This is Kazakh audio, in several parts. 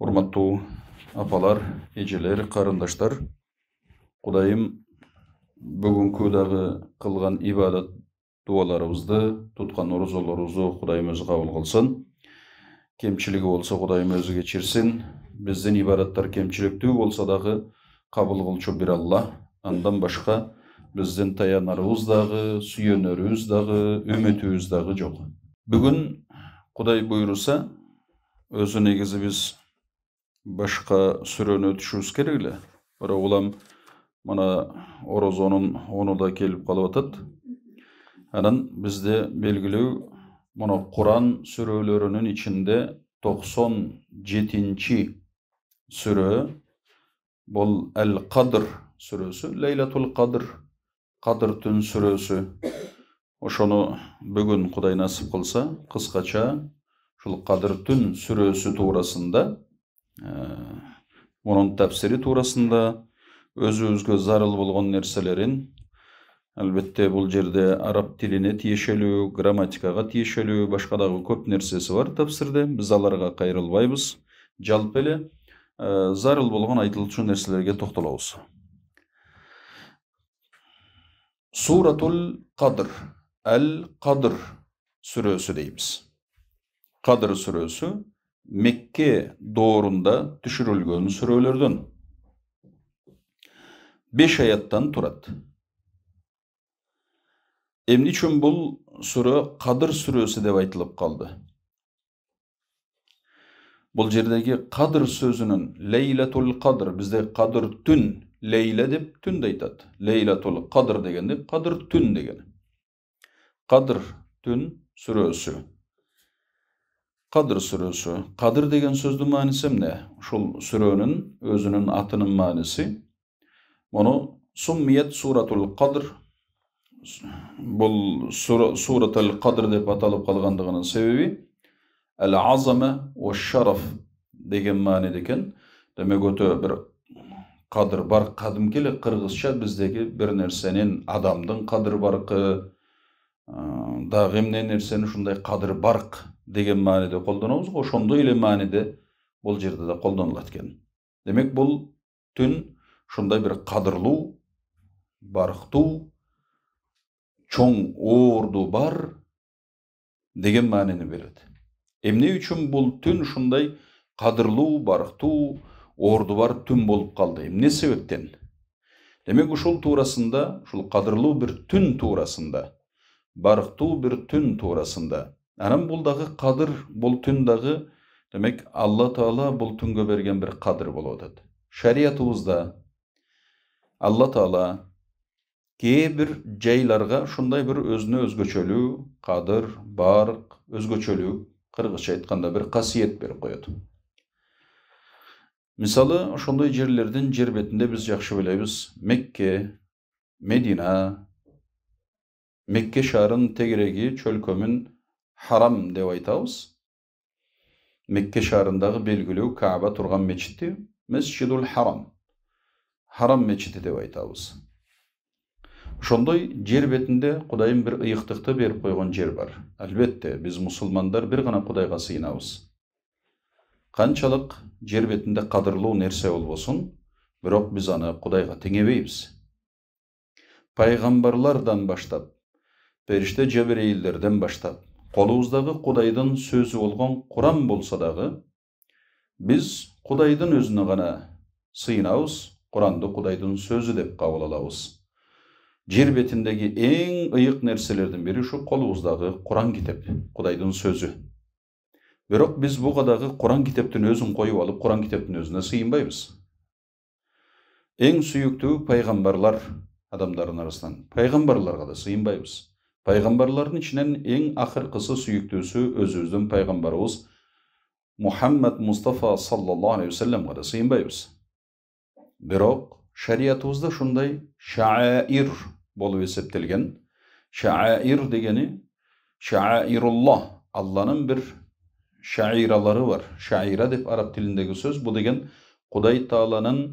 урматтуу апалар эжелер карындаштар кудайым бүгүнкү дагы кылган ибадат дубаларыбызды туткан орозолорубузду кудайым өзү кабыл кылсын кемчилиги болсо кудайым өзү кечирсин биздин ибадаттар кемчиликтүү болсо дагы кабыл кылчу бир алла андан башка биздин таянарыбыз дагы сүйөнөрүбүз дагы үмүтүбүз дагы жок бүгүн кудай өзү биз башка сүрөнү түшүбүз керек эле бирок улам мына орозонун оны да келип калып атат анан бизде белгилүү мына куран сүрөөлөрүнүн ичинде токсон жетинчи сүрө бул әл қадыр сүрөсү лейлатул қадыр қадыр түн сүрөсү ошону бүгін кудай насип кылса кыскача ушул қадыр түн сүресі туурасында Э, оның тәпсірі турасында өзі өзгө зарыл болған нәрселерін әлбетте бұл жерде араб тіліне тиешелүү грамматикаға тиешелүү башка дағы көп нәрсесі бар тапсирде біз аларға қайрылбайбыз жалпы эле э, зарыл болған айтылчу нерселерге токтолобуз суратул қадыр, әл қадыр сүресі дейбиз қадыр Mekke doğrunda düşürülgün sürülürdün. Beş ayattan turat. Emni için bu sürü Kadır sürüsü de aytılıp kaldı. Бұл жердегі қадыр сөзінің лейлатул қадыр бізде қадыр түн лейла деп түнді айтады лейлатул қадыр дегенде қадыр түн деген қадыр түн сүресі Қадыр сүресі. Қадыр деген сөздің мәнісі эмне Шул сүренің өзінің атының мәнісі. Мұны суммият суратул қадыр. Бұл суратул қадыр деп аталып қалғандығының себебі әл азама о шараф деген мәні декен. Демек өте бір қадыр бар келі қырғызша біздегі бір нәрсенің адамдың қадыр барқы ә, дагы эмне қадыр ушундай барқ деген мааниде колдонобуз ошондой эле мааниде бул жерде да колдонулат экен демек бул түн ушундай бир кадырлуу барктуу чоң оорду бар деген маанини берет эмне үчүн бул түн ушундай кадырлуу барктуу орду бар түн болуп калды эмне себептен демек ушул туурасында ушул кадырлуу бир түн туурасында барктуу бир түн туурасында анан бул дагы кадыр бул түн дагы демек алла таала бул түнгө берген бир кадыр болуп атат шариятыбызда алла таала кээ бир жайларга ушундай бир өзүнө өзгөчөлүү кадыр барк өзгөчөлүк кыргызча айтканда бир касиет берип коет мисалы ошондой жерлердин жер бетинде биз жакшы билебиз мекке медина мекке шаарынын тегереги чөлкөмүн харам деп айтабыз мекке шаарындағы белгілеу каба тұрған мешітте мәсжидул харам харам мешіті деп айтабыз ошондой жер бетинде кудайым бир ыйыктыкты берип койгон жер бар албетте биз мусулмандар бир гана кудайга сыйынабыз канчалык жер бетинде кадырлуу нерсе болбосун бирок биз аны кудайга теңебейбиз пайгамбарлардан баштап периште жабирейилдерден баштап қолыңыздағы құдайдың сөзі болған құран болса дағы біз құдайдың өзіне ғана сыйынабыз құранды құдайдың сөзі деп қабыл алабыз жер бетіндегі ең ыйық нәрселердің бірі шу қолыңыздағы құран кітап құдайдың сөзі бірақ біз бұғадағы құран кітаптың өзін қойып алып құран кітаптың өзіне сыйынбаймыз ең сүйікті пайғамбарлар адамдардың арасынан пайғамбарларға да сыйынбаймыз пайғамбарлардың ішінен ең ақырқысы сүйіктісі өзіміздің пайғамбарымыз мұхаммад мұстафа саллаллаху алейхи уассалам ғана сыйынбаймыз бирок шариятыбызда шундай шаир болып есептелген шаир дегені шаируллах алланың бір шаиралары бар шаира деп араб тіліндегі сөз бұл деген құдай тағаланың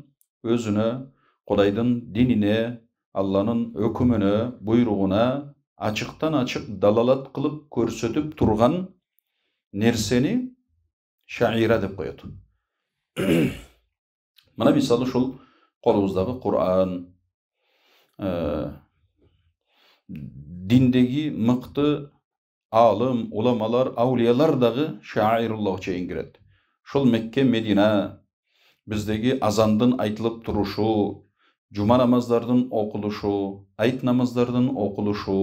өзіне құдайдың дініне алланың үкіміне бұйрығына ачыктан ачық далалат кылып көрсөтүп турган нерсени шаира деп коет мына мисалы ушул колубуздагы куран диндеги мыкты аалым уламалар аулиялар дагы шаируллага чейин кирет ошол мекке медина биздеги азандын айтылып турушу жума намаздардын окулушу айт намаздардын окулушу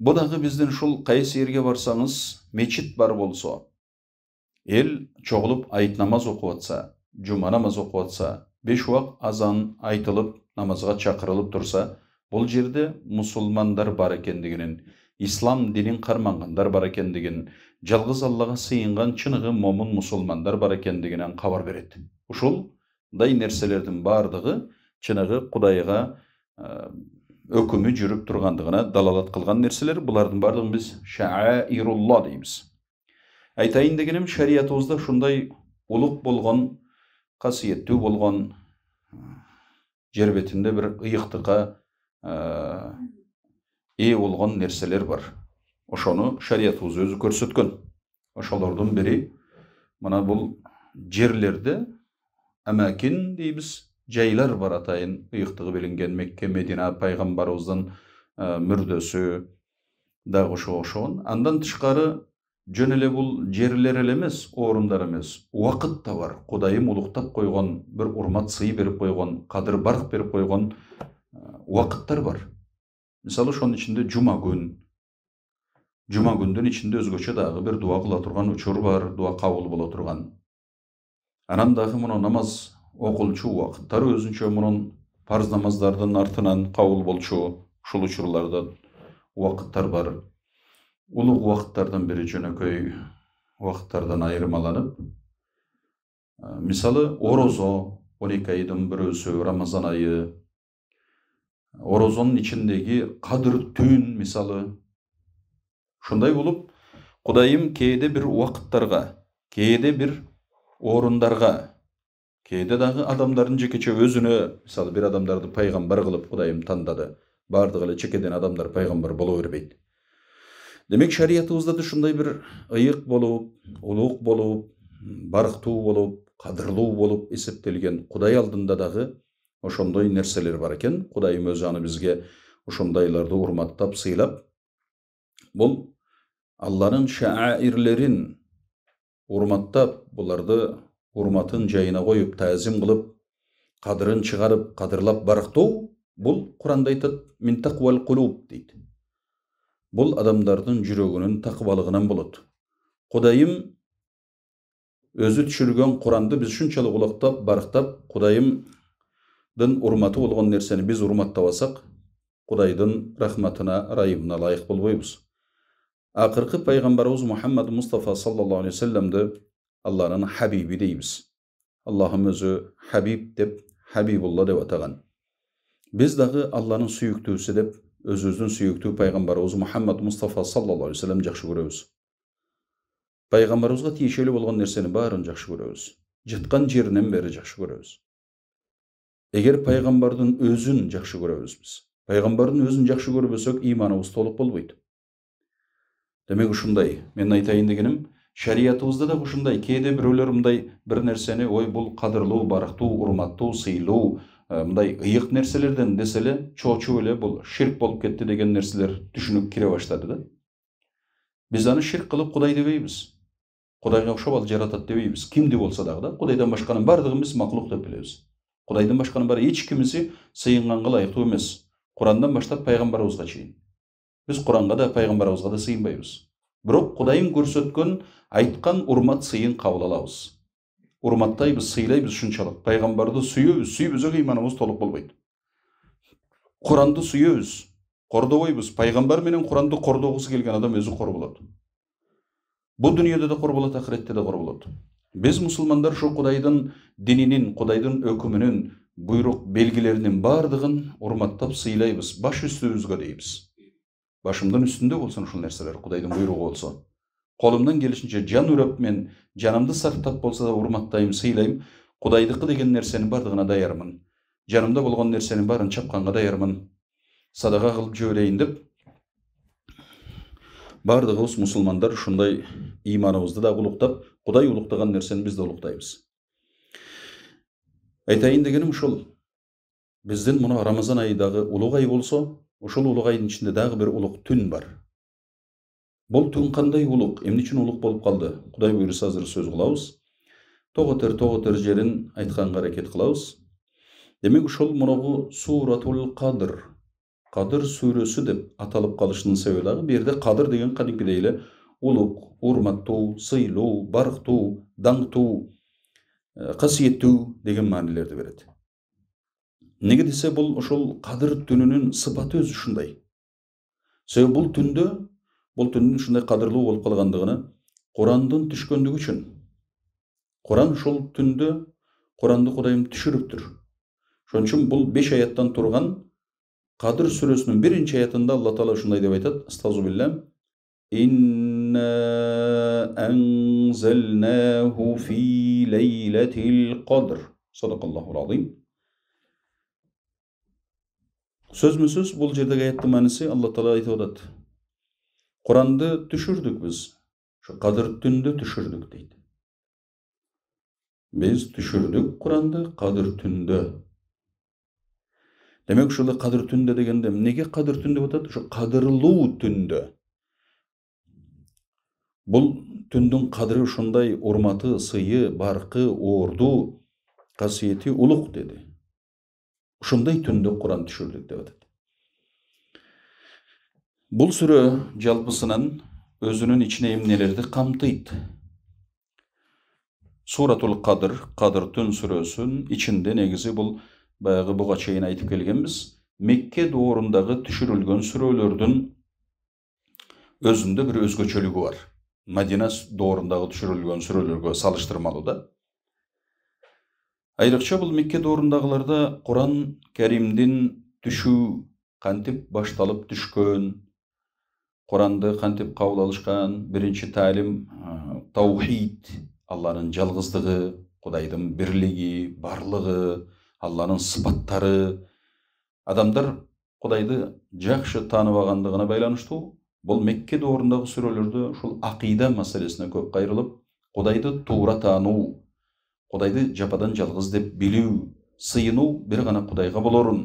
бул дагы биздин ушул кайсы жерге барсаңыз мечит бар болсо эл чогулуп айт намаз окуп атса жума намаз окуп атса беш уақ азан айтылып намазга чакырылып турса бұл жерде мусулмандар бар экендигинин ислам динин кармангандар бар экендигин жалгыз аллага сыйынган чыныгы момун мусулмандар бар экендигинен кабар берет ушул дай нерселердің бардығы чыныгы кудайга э, өкүмү жүрүп тургандыгына далалат кылган нерселер булардын баардыгын биз шаирулла дейбиз айтайын дегеним шариятыбызда ушундай улук болгон касиеттүү болгон жер бетинде бир ыйыктыкка ээ болгон нерселер бар ошону шариятыбыз өзү көрсөткөн ошолордун бири мына бул жерлерде әмәкин дейбіз жайлар бар атайын ұйықтығы белінген мекке медина пайғамбарыбыздың ә, мүрдөсү дағы ошого окшогон андан тышкары жөн эле бул жерлер эле эмес орундар эмес убакыт да бар кудайым улуктап койгон бир урмат сый берип койгон кадыр барк берип койгон ә, убакыттар бар мисалы ошонун ичинде жума күн жума күндүн ичинде өзгөчө дагы бир дуа кыла турган учур бар дуа кабыл боло турган анан дагы намаз окулчу убакыттары өзүнчө мунун парз намаздардын артынан кабыл болчу ушул учурларда убакыттар бар улуг убакыттардын бири жөнөкөй убакыттардан айырмаланып мисалы орозо он эки айдын бирөөсү рамазан айы орозонун ичиндеги кадыр түн мисалы ушундай болуп кудайым кээде бир убакыттарга кээде бир орындарға, кээде дагы адамдардын жекече өзүнө мисалы бир адамдарды пайгамбар кылып кудайым тандады барлығы эле чекеден адамдар пайгамбар боло бербейт демек шариятыбызда да ушундай бир ыйык болуп ұлық болуп барктуу болуп кадырлуу болуп эсептелген кудай алдында дагы ошондой нерселер бар экен кудайым өзү аны бизге ошондайларды урматтап сыйлап бул алланын шаирлерин урматтап бұларды урматын жайына қойып, тәзім қылып, кадырын шығарып кадырлап барықту бұл құранда айтады мин таквал дейді бұл бул адамдардын жүрөгүнүн такыбалыгынан Құдайым өзі өзү Құранды біз биз ушунчалык барықтап, барктап кудайымдын урматы болгон біз биз урматтабасак рахматына ырайымына лайық болбойбуз ақырқы пайғамбарымыз мұхаммад мұстафа саллаллаху алейхи уассаламды алланың хабиби дейміз аллахым өзі хабиб деп хабибулла деп атаған біз дағы алланың сүйіктісі деп өзіміздің сүйікті пайғамбарымыз мұхаммад мұстафа саллаллаху алейхи уассалам жақсы көреміз пайғамбарымызға тиешелі болған нәрсені барын жақсы көреміз жатқан жерінен бері жақсы көреміз егер пайғамбардың өзін жақсы көреміз біз пайғамбардың өзін жақсы көрбесек иманымыз толық болмайды демек ушундай мен айтайын дегеним шариятыбызда да ушундай кээде бирөөлөр мындай бир нерсени ой бул кадырлуу барактуу урматтуу сыйлуу мындай ыйык нерселерден десе эле чоочуп эле бул ширк болуп кетти деген нерселер түшүнүк кире баштады да биз аны ширк кылып кудай дебейбиз кудайга окшоп ал жаратат дебейбиз кимди болсо дагы да кудайдан башканын баардыгын биз маклук деп билебиз кудайдын башканын баары эч кимиси сыйынганга ылайыктуу эмес курандан баштап пайгамбарыбызга чейин біз құранға да пайғамбарымызға да сыйынбаймыз бірақ құдайым көрсеткен айтқан ұрмат сыйын қабыл аламыз урматтайбыз сыйлайбыз шуншалық пайғамбарды сүйебіз сүйбесек иманымыз толық болмайды құранды сүйеміз қордобойбыз пайғамбар менен құранды қордоғысы келген адам өзі қор болады бұл дүниеде де қор болады ақыретте де қор болады біз мұсылмандар шо құдайдың дінінен құдайдың өкімінен бұйрық белгілерінің бардығын ұрматтап сыйлайбыз баш үстімізге дейміз башымдын үстүндө болсун ушул нерселер кудайдын буйругу болсо колумдан келишинче жан үрөп мен жанымды сарптап болсо да урматтайм сыйлайм кудайдыкы деген нерсенин баардыгына даярмын жанымда болгон нерсенин баарын чапканга даярмын садака кылып жиберейин деп баардыгыбыз мусулмандар ушундай ыйманыбызды дагы улуктап кудай улуктаган нерсени биз да улуктайбыз айтайын дегеним ушул биздин мына рамазан дагы улуу ай болсо ошол улук айдын ичинде дагы бир улук түн бар бул түн кандай улук эмне үчүн улук болуп калды кудай буюрса азыр сөз кылабыз тоготер тоготер жерин айтканга аракет кылабыз демек ошол мурагу суратул кадыр кадыр сүрөсү деп аталып калышынын себеби дагы бул жерде кадыр деген кадимкидей эле улук урматтуу сыйлуу барктуу даңктуу э, касиеттүү деген маанилерди берет неге десе бұл ошол кадыр түнүнүн сыпаты өзү ушундай себеби бул түндө бул түндүн ушундай кадырлуу болуп калгандыгына курандын түшкөндүгү үчүн куран ушул түндө куранды кудайым түшүрүптүр ошон үчүн бул беш аяттан турган кадыр сүрөсүнүн биринчи аятында алла таала ушундай деп айтат астазубилля أنزلناه في ليلة القدر صدق الله العظيم сөзмө сөз бул жердеги аяттын мааниси алла таала айтып атат куранды түшүрдүк биз ушу кадыр түндө түшүрдүк дейт биз түшүрдүк куранды кадыр түндө демек ушул қадір түнді дегенде неге қадір түн деп атат ушу кадырлуу түндө бул түндүн кадыры ушундай сыйы барқы, орду, касиети ұлық деді ушундай түндө куран түшүрдүк деп атат бул сүрө жалпысынан өзүнүн ичине эмнелерди камтыйт суратул кадыр кадыр түн сүрөсүнүн ичинде негизи бул баягы буга чейин айтып келгенбиз мекке доорундагы түшүрүлгөн сүрөлөрдүн өзүндө бир өзгөчөлүгү бар мадина доорундагы түшүрүлгөн сүрөлөргө салыштырмалуу да Айрықша бұл мекке орындағыларда Құран каримдин түшу кантип башталып түшкөн куранды кантип кабыл алышкан тәлім таалим таухид алланың жалғыздығы құдайдың бірлігі барлығы алланың сыпаттары адамдар Құдайды жакшы таанып алгандыгына байланыштуу бұл мекке орындағы сүрөлөрдө ушул ақида маселесине көп қайрылып, құдайды туура тану құдайды жападан жалғыз деп билеу сыйыну бір ғана құдайға болорын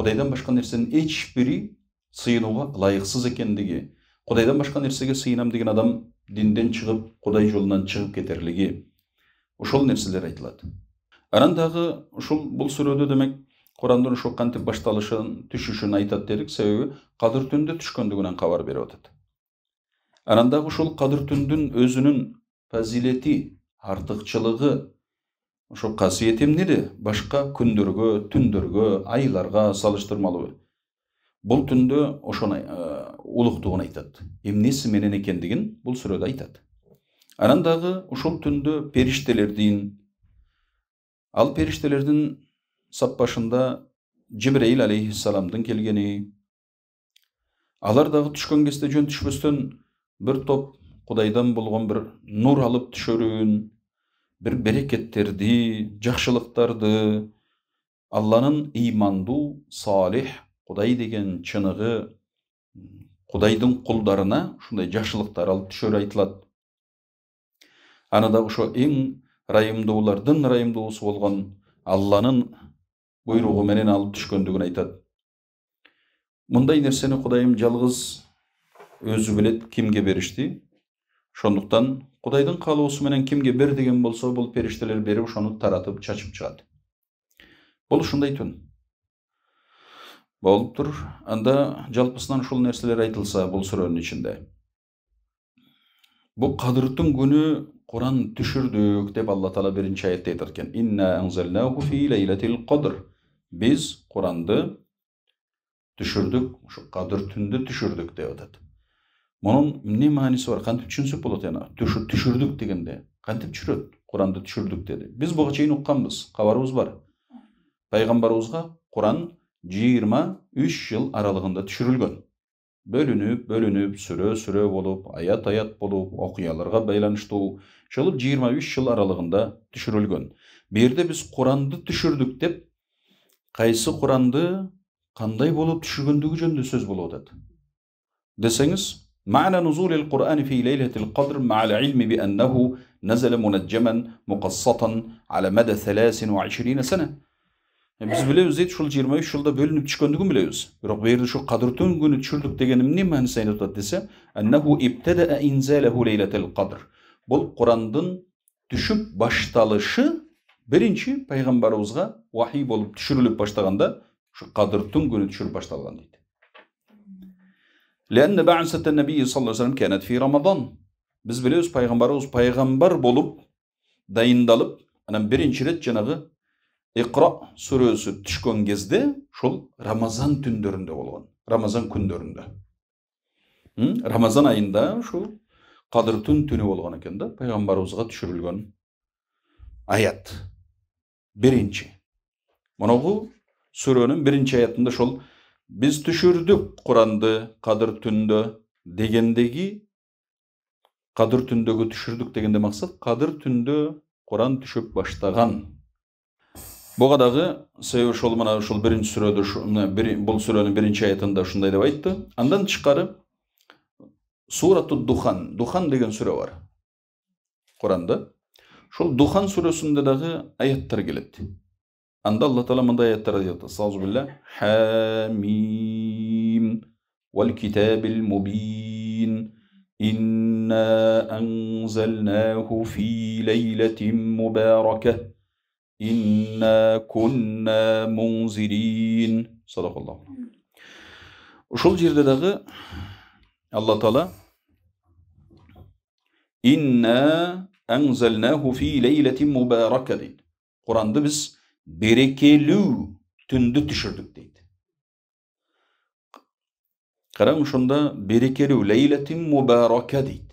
құдайдан башқа нәрсенің ешбірі сыйынуға лайықсыз екендігі құдайдан башқа нәрсеге сыйынам деген адам динден шығып құдай жолынан шығып кетерлігі ошол нәрселер айтылады арандағы ушул бұл сүрөдө демек курандын ушул кантип башталышын түшүшүн айтат дедик себеби кадыр түндө түшкөндүгүнөн кабар берип атат дагы ушул кадыр түндүн өзүнүн фазилети артыкчылыгы ошо касиет эмнеде башка күндөргө түндөргө айларга салыштырмалуу бул түндө ошону э, улуктугун айтат эмнеси менен экендигин бул сүрөдө айтат анан дагы ушул түндө периштелердин ал периштелердин сап башында жибраил алейхисаламдын келгени алар дагы түшкөн кезде жөн түшпөстөн бир топ кудайдан болгон бир нур алып түшөрүүн бір берекеттерди жақшылықтарды, Алланың ыймандуу салих Құдай деген чынығы, Құдайдың құлдарына ушундай жакшылыктар алып түшөр айтылат аны ошо эң ырайымдуулардын ырайымдуусу болған Алланың буйругу менен алып түшкөндүгүн айтады. мындай нерсени кудайым жалгыз өзү билет кимге беришти ошондуктан құдайдың қалуысы менен кимге бер деген болсо бул периштелер берип ошону таратып чачып чыгат бул ушундай түн болуптур анда жалпысынан ушул нерселер айтылса бул сүрөнүн ичинде Бұл кадыртың күнү куран түшүрдүк деп алла таала биринчи аятта айтат экен биз куранды түшүрдүк ушу кадыр түндө түшүрдүк деп атат мунун не мааниси бар кантип түшүнсөк болот аны түшүрдүк дегенде кантип түшүрөт құранды түшүрдүк деди биз буга чейин укканбыз кабарыбыз бар пайгамбарыбызга куран жыйырма үч жыл аралығында түшүрүлгөн бөлүнүп бөлүнүп сүре сүре болып аят аят болуп окуяларга байланыштуу ошолуп жыйырма үч жыл аралығында түшүрүлгөн бу жерде биз куранды түшүрдүк деп кайсы куранды кандай болуп түшүргөндүгү жөнүндө сөз болуп атат десеңиз معنى نزول القرآن في ليلة القدر مع العلم بأنه نزل منجما مقسطا على مدى 23 sene. Yani biz biliyoruz 7 şu 23 yılda bölünüp çıkandığını biliyoruz. Biroq bu yerde şu qadrtun günü tushirdik degenim nimani sayın tutat dese, ennehu ibtada inzalehu leyletel qadr. Bu Kur'an'ın düşüp baştalışı birinci peygamberimizga vahiy bo'lib tushirilib boshlaganda shu qadrtun günü tushirib boshlangan deydi. لأن بعثة النبي صلى الله пайғамбар болып дайындалып анан биринчи ирет жанагы иқро сүрөсү түшкөн кезде шол рамазан түндөрүндө болгон рамазан күндөрүндө рамазан айында ушул қадыр түн түнү болгон экен да пайгамбарыбызга түшүрүлгөн аят биринчи моногу сүрөнүн биринчи аятында ошол біз түшірдік құранды қадір түнді дегендегі қадір түндегі түшірдік дегенде мақсат қадір түнді құран түшіп баштаған бұғадағы себебі шол мына ушул бірінші сүрөдө бұл сүренің бірінші аятында ушундай деп айтты андан тышкары сурату духан духан деген сүре бар Құранда. Шол духан сүресінде дагы аяттар келет అంటే అల్లా తల మంది ayetler diyor. Estağfirullah. Hamim vel kitabil mubin. İnna enzelnahu fi leyletin mübareke. İnna kunna munzirin. Sadakallah. Uşul yerde de Allah Teala İnna enzelnahu fi leyletin mübareke. Kur'an'da biz берекелүү түндү түшүрдүк дейт караң ошондо берекелүү лейлати мубарака дейт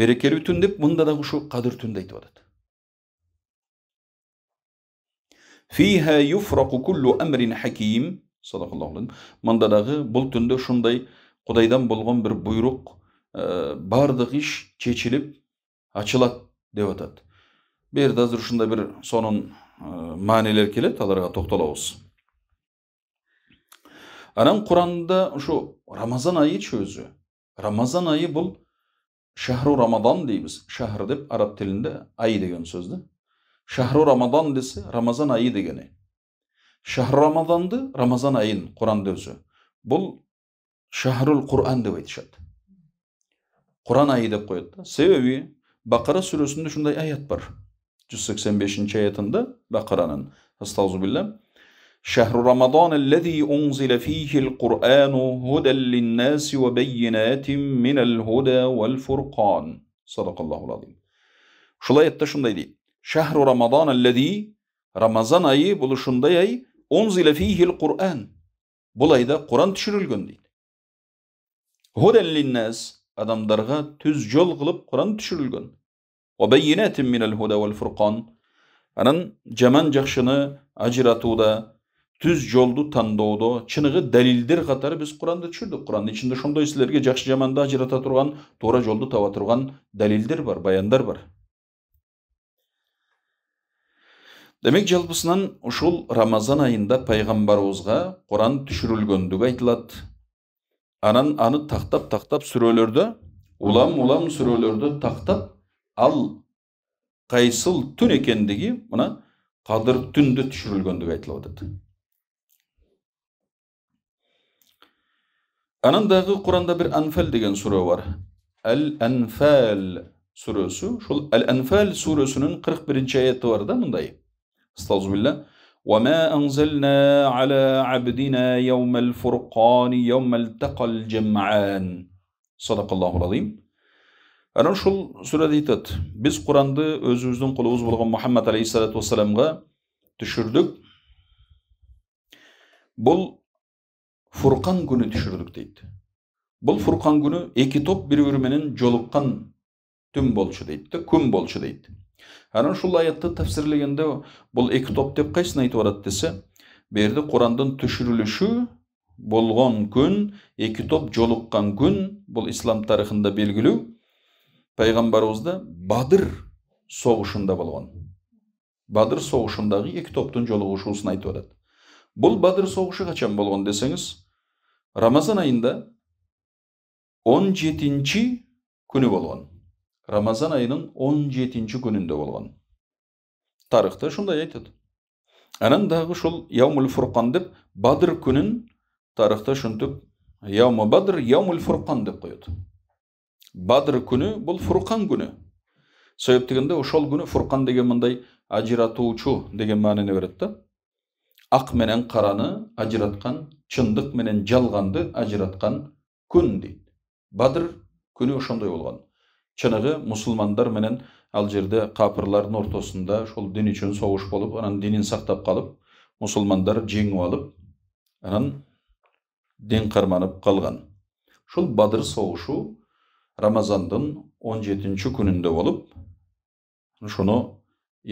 берекелүү түн деп мында дагы ушу кадыр түндү айтып атат фиха юфраку куллу амрин хаким мында дагы бул түндө ушундай кудайдан болгон бир буйрук баардык иш чечилип ачылат деп атат бу жерде азыр ушундай бир сонун маанилер келет аларга токтолобуз анан куранда ушу рамазан айычы өзү рамазан айы бұл, шахру рамадан дейбиз шахр деп араб тілінде ай деген сөзді. да шахру рамадан десе рамазан айы дегени шахр рамаданды рамазан айын құранда өзі. Бұл, шахрул құран деп айтышады Құран айы деп қояды да себеби бакара сүрөсүндө ушундай аят бар 185. ayetinde Bakara'nın. Estağfirullah. Şehru Ramazan ellezî unzil Fihil Kur'anu huden linnâsi ve beyinâtin minel huda vel furqan. Sadakallahu lazim. Şu ayette şundaydı. Şehru Ramazan ellezî Ramazan ayı buluşunda yay unzil Fihil Kur'an. Bu ayda Kur'an düşürülgün değil. Huden linnâs adamlarga tüz yol kılıp Kur'an düşürülgün. وبينات من الهدى والفرقان анан жаман жакшыны ажыратууда түз жолду тандоодо чыныгы далилдер катары биз куранды түшүрдүк курандын ичинде ошондой силерге жакшы жаманды ажырата турган туура жолду таба турган далилдер бар баяндар бар демек жалпысынан ушул рамазан айында пайгамбарыбызга куран түшүрүлгөндүгү айтылат анан аны тактап тактап сүрөлөрдө улам улам сүрөлөрдө тактап ал қайсыл түн екендігі мына қадір түнде түшірілгендігі айтылып атады анан дагы куранда бир анфал деген сүрө бар әл анфал сүрөсү ушул әл анфал сүрөсүнүн кырк биринчи аяты бар да мындай астаузубилла وما أنزلنا анан шул сүрәдә әйтәт без құранды өзіміздің құлыбыз болған мұхаммад алейхисалату вассаламға түшірдік бұл фурқан күні түшірдік дейт. бұл фурқан күні екі топ бір біріменен жолыққан түн болчу дейді күн болчу дейт. анан шул аятты тафсирлегенде бұл екі топ деп қайсысын айтып барады десе берді құрандың түшүрүлүшү болған күн екі топ жолыққан күн бұл ислам тарихында белгілі пайғамбарыбызда бадыр соғышында болған бадыр соғышындағы екі топтың жолығушуысын айтып жатады бұл бадыр соғышы қашан болған десеңіз рамазан айында 17 жетінші күні болған рамазан айының 17 жетінші күнінде болған тарихта шундай айтады анан дағы ушул яумул фурқан деп бадыр күнін тарихта ушинтип яуму бадр яумул фурқан деп коет бадр күні бұл фурқан күні себеп дегенде ошол күні фурқан деген мындай ажыратуучу деген маанине берет да ак менен қараны ажыраткан чындық менен жалғанды ажыраткан күн дейт бадр күні ошондой болгон чыныгы мусулмандар менен ал жерде капырлардын ортосунда ошол дин үчүн согуш болуп анан динин сактап калып мусулмандар жеңип алып анан дин карманып калган ушул бадыр согушу рамазандын 17 жетинчи күнүндө болуп ушуну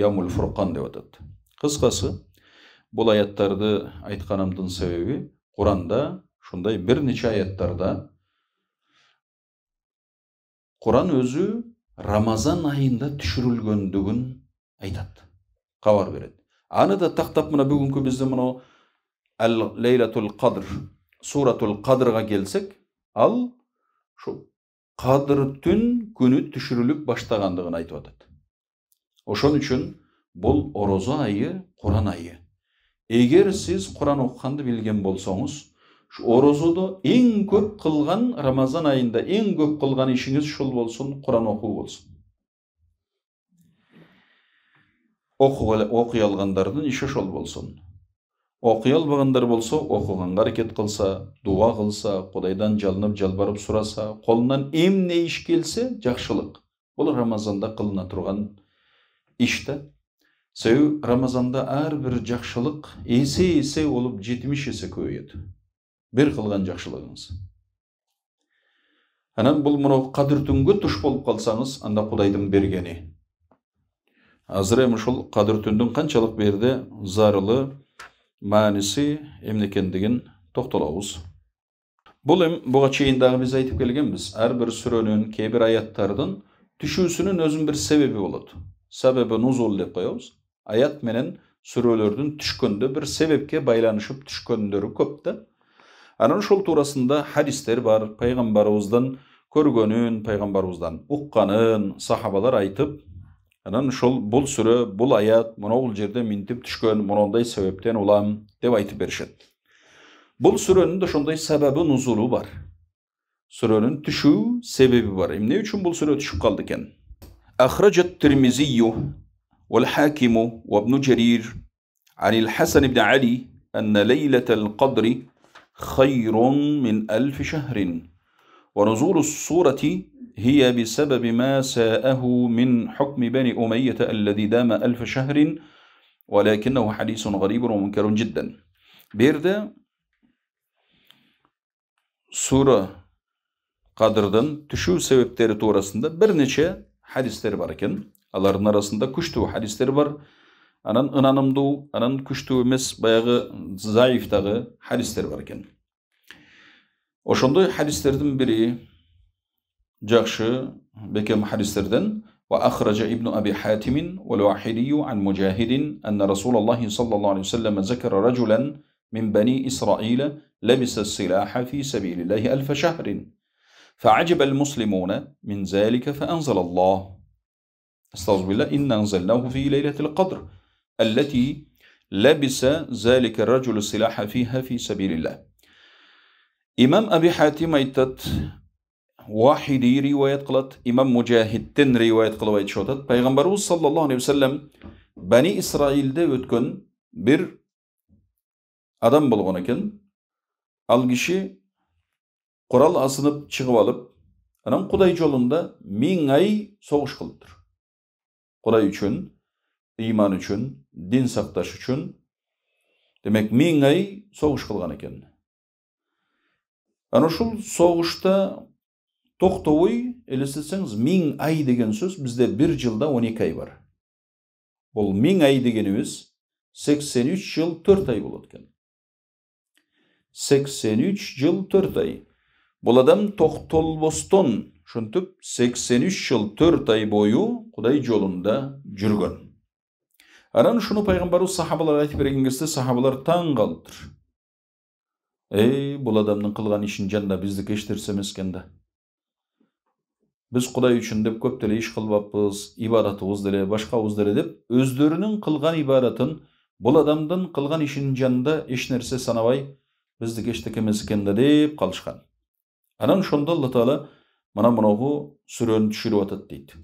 ямул фуркан деп атат кыскасы бул аяттарды айтканымдын себеби куранда ушундай бир нече аяттарда куран өзү рамазан айында түшүрүлгөндүгүн айтат кабар берет аны да тактап мына бүгүнкү биздин мына ал лейлатул кадр суратул кадрга келсек ал ушу қадыр түн күні түшүрүлүп баштағандығын айтып атат ошон үчүн бул орозо айы куран айы эгер сиз куран оқығанды билген болсоңуз орозодо эң көп кылган рамазан айында эң көп кылган ишиңиз ушул болсун куран окуу болсун окуй алгандардын иши ошол болсун оқи албагандар болса оқығанға әрекет қылса дуа қылса құдайдан жалынып жалбарып сұраса қолынан емне іш келсе жақшылық бұл рамазанда қылына тұрған іш та себебі рамазанда әрбір жақшылық есе есе болып жетимиш есе көбейеді бір қылған жақшылығыңыз анан бұл мынау түнгө туш болып қалсаңыз анда құдайдың бергені азыр эми ушул түндүн қаншалық берді зарылы мәнісі емнекендігін тоқталауыз. бұл эми бұға чейин дагы биз айтып келгенбиз ар бир сүрөнүн кээ бир аяттардын түшүүсүнүн өзүнүн бир себеби болот нұз нузул деп коебуз аят менен сүрөлөрдүн түшкөндө бір себепке байланышып түшкөндөрү көп да анан ошол туурасында хадистер бар пайгамбарыбыздан көргөнүн пайгамбарыбыздан укканын сахабалар айтып анан ошол бул сүрө бул аят мына бул жерде минтип түшкөн монондой себептен улам деп айтып беришет бул сүрөнүн да ошондой себеби нузулу бар сүрөнүн түшүү себеби бар эмне үчүн бул сүрө түшүп калды экен أخرج الترمذي والحاكم وابن جرير عن الحسن بن علي أن ليلة القدر خير من ألف شهر ونزول الصورة هي بسبب ما ساءه من حكم بني أمية الذي دام ألف شهر ولكنه حديث غريب ومنكر جدا بيردا سورة قدردن تشو سبب تورا سند برنشا حديث تر باركن ألارن arasında كشتو حديث تر أنا أنا نمدو أنا كشتو مس بياغ زايف تغ حديث تر باركن ошондой хадистердин бири жакшы бекем хадистерден وأخرج ابن أبي حاتم والواحدي عن مجاهد أن رسول الله صلى الله عليه وسلم ذكر رجلا من بني إسرائيل لبس السلاح في سبيل الله ألف شهر فعجب المسلمون من ذلك فأنزل الله استغفر بالله إن أنزلناه في ليلة القدر التي لبس ذلك الرجل السلاح فيها في سبيل الله имам әби хатим айтады уахиди риуаят қылады имам мужахидтен риуаят қылып айтып жатады пайғамбарымыз саллаллаху алейхи уассалам бәни исраилде өткен бір адам болған екен ал киши құрал асынып шығып алып анан құдай жолында миң ай соғыш қылып тұр құдай үшін иман үшін дин сақташ үшін демек миң ай соғыш қылған екен ана ұшыл соғышта тоқтауый елестетсеңіз мың ай деген сөз бізде бір жылда 12 ай бар ол мың ай дегеніміз 83 жыл 4 ай болады екен 83 жыл 4 ай бұл адам тоқтолбостон түп 83 жыл 4 ай бойы құдай жолында жүрген анан ұшыны пайғамбарыбыз сахабаларға айтып берген кезде сахабалар таң қалып ей бұл адамның қылған ішін жанда бізді кештірсем мескенді. да біз құдай үшін деп көп деле иш қылбаппыз ибадатыбыз деле башкабыз деле деп өздерінің қылған ибадатын бұл адамдың қылған ішінің жанында эч нерсе санабай бізді кештік емес деп қалышқан анан ошондо алла таала мына мынагу сүрөнү түшүрүп атат дейт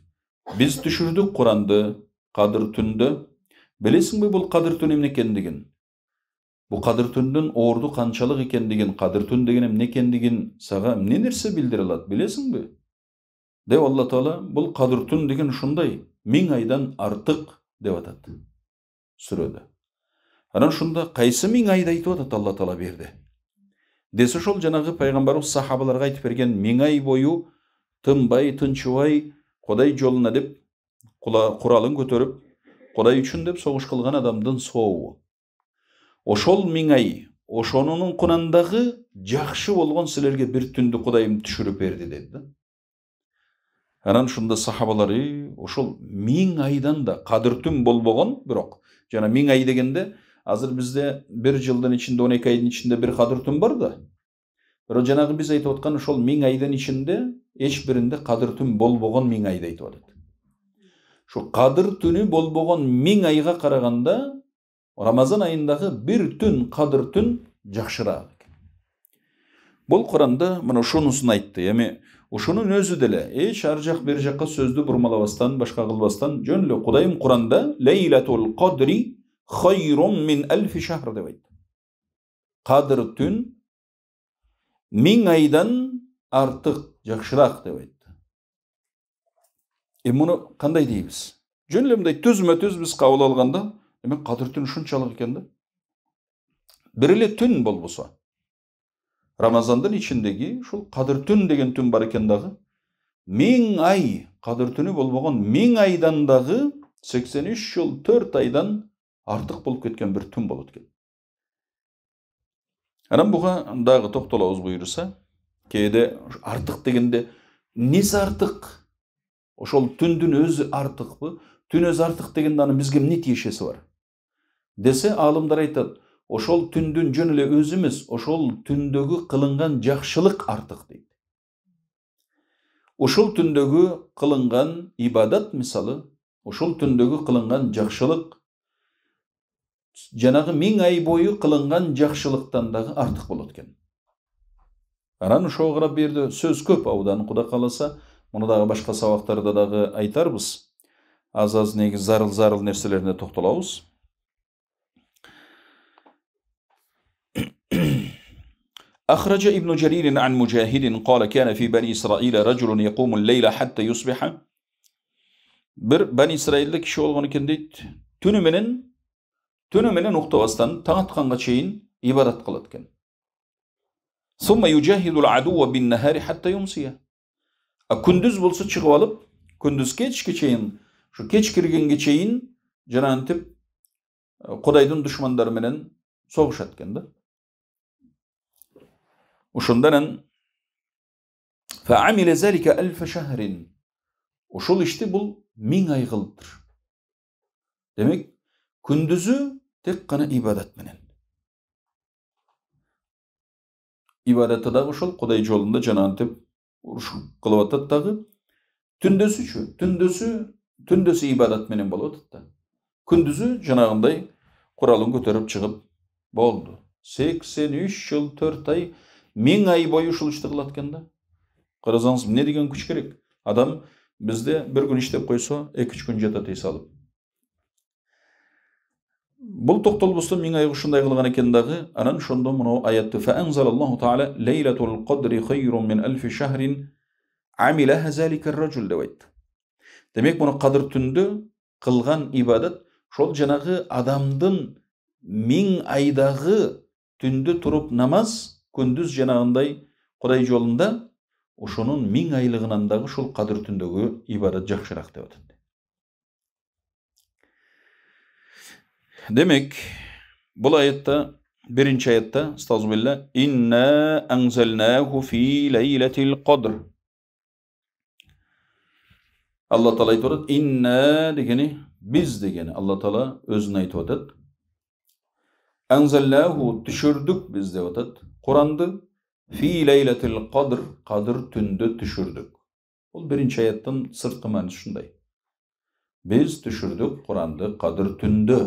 биз түшүрдүк куранды кадыр түндө билесиңби бул кадыр түн эмне экендигин бұл қадір оорду канчалык қаншалық екен деген эмне экендигин не нәрсе нерсе билдире алат билесиңби деп алла таала бул түн деген ушундай миң айдан артық деп атат сүрөдө анан ушунда қайсы миң айды айтып атат алла таала берді жерде десе ошол жаңағы пайғамбарымыз сахабаларға айтып берген миң ай бою тынбай тынчыбай кудай жолуна деп құралын көтеріп кудай үшін деп соғыс қылған адамдын соуы ошол ай ошонунун кунандагы жакшы болгон силерге бир түндү кудайым түшүрүп берди деди да анан ушунда сахабалар ошол миң айдан да кадыртүм болбогон бирок жана миң ай дегенде азыр бизде бир жылдын ичинде он эки айдын ичинде бир кадыртүм бар да бирок жанагы биз айтып аткан ошол миң айдын ичинде эч биринде кадыр түн болбогон миң айды айтып атат ушу кадыр түнү болбогон миң айга караганда рамазан айындағы бір түн қадыр түн жақшырақ бұл құранда мына ушунусун айтты эми ушунун өзі деле еш ар жак бери жакка сөздү бурмалабастан башка кылбастан жөн эле кудайым куранда лейлатул қадри мин шахр деп айтты Қадыр түн миң айдан артық жақшырақ деп айтты эми муну кандай дейбиз жөн эле мындай түзмө түз біз кабыл алғанда демек қадір түн шыншалық екен да бір эле түн болбосо рамазандын ичиндеги ушул кадыр түн деген түн бар экен дагы миң ай кадыр түнү болбогон миң айдан дагы сексен үч жыл төрт айдан артық болып кеткен бір түн болот экен анан буга дагы токтолобуз буюрса кээде артык дегенде эмнеси артық, ошол түндүн өзү артыкпы түн өзү артык дегенде анын бизге эмне тиешеси бар десе аалымдар айтады, ошол түндүн жөн эле өзү эмес ошол түндөгү кылынган жакшылык артык дейт ошол түндөгү кылынган ибадат мисалы ошол түндөгү кылынган жакшылык жанагы миң ай бою кылынган жакшылыктан дагы артык болот экен анан ошого карап бул жерде сөз көп аудан кудай кааласа муну дагы башка сабактарда дагы айтарбыз аз аз негизи зарыл зарыл нерселерине токтолобуз أخرج ابن جرير عن مجاهد قال كان في بني إسرائيل رجل يقوم الليل حتى يصبح بر بني إسرائيل لك شو الغن كنديت تنو منن تنو منن نقطة أصلا تغط قنقشين إبارة قلتكن ثم يجاهد العدو بالنهار حتى يمسي أكندز بلسة شغوالب كندوز كيتش كيتشين شو كيتش كيرجن كيتشين جنانتب قدايدن دشمن درمنن سوغشتكن ده Ушынданан فَعَمِلَ ذَلِكَ أَلْفَ شَهْرٍ Ушул ишти бул миң ай кылыптыр. Демек, күндүзү тек гана ибадат менен. Ибадатта дагы ошол Кудай жолунда жанантып урушуп кылып атат дагы. Түндөсүчү, түндөсү, түндөсү ибадат менен болуп атат да. Күндүзү жанагындай куралын көтөрүп чыгып болду. 83 жыл 4 ай Мең ай бойы шұлышты қылады екен да қарасаңыз не деген күш керек адам бізде бір күн іштеп қойса екі үш күн жатады үй алып бұл тоқтолбұсты мың айға ушундай кылган экен дагы анан ошондо мынау аятты таала айтты демек муну қадыр түндө қылған ибадат ошол жанағы адамдын миң айдағы түндө тұрып намаз күндүз жанағындай құдай жолында ошонун миң айлығынан дагы ушул кадыр түндөгү ибадат жакшыраак деп атат демек бул аятта биринчи аятта инна анзалнаху фи лейлатил қадр алла таала айтып атат инна дегени биз дегени алла таала өзүн айтып атат Enzellahu түшірдік biz деп vatat. Kur'an'dı. Fi қадыр қадыр Kadir tünde Ол Бұл бірінші аяттың сыртқы мәнісі шындай. Біз түшірдік Құранды қадыр түнді.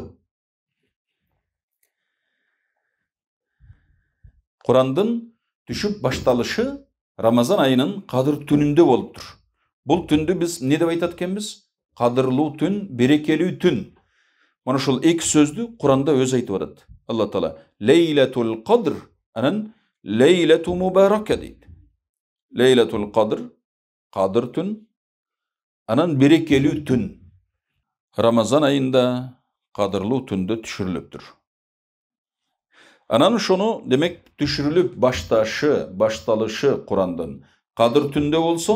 Құрандың түшіп башталышы Рамазан айының қадыр түнінде болып тұр. Бұл түнді біз не деп айтат екенбіз? Қадірлі түн, берекелі түн. Мына ушул екі сөзді Құранда өз айтып жатады. allah taala leyletul kadr anan leyletu mübareke deydi. Leyletul kadr kadır tün anan berekeli tün. Ramazan ayında kadırlı tünde düşürülüptür. Anan şunu demek düşürülüp baştaşı, baştalışı Kur'an'dan. Kadır tünde olsa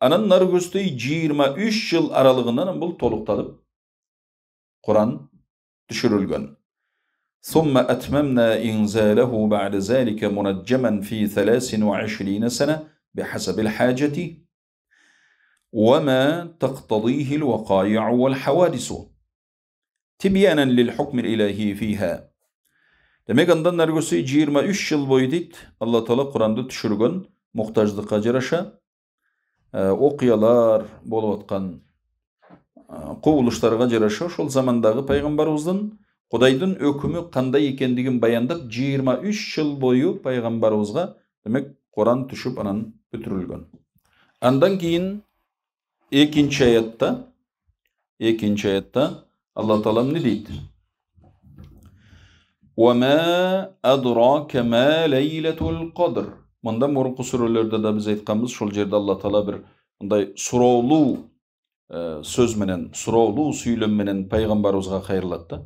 anan nargüstü 23 yıl aralığından bu toluqtalıb Kur'an düşürülgün. ثم أتممنا إنزاله بعد ذلك منجما في ثلاث وعشرين سنة بحسب الحاجة وما تقتضيه الوقائع والحوادث تبيانا للحكم الإلهي فيها. Demek andan örgüsü 23 yıl boyudit Allah Teala Kur'an'da düşürgün muhtaçlıkka caraşa e, okuyalar bolup atkan e, quvuluşlarga caraşa şol zamandagı peygamberibizden құдайдың өкімі қандай екендігін баяндап 23 жыл бойы пайғамбарымызға демек құран түшіп анан бүтірілген андан кейін екінші аятта екінші аятта алла тағалам не дейді мында мұрынғы сүрелерде да біз айтқанбыз шол жерде алла тағала бір мындай суроолуу э, сөз менен суроолуу сүйлөм менен пайгамбарыбызга кайрылат да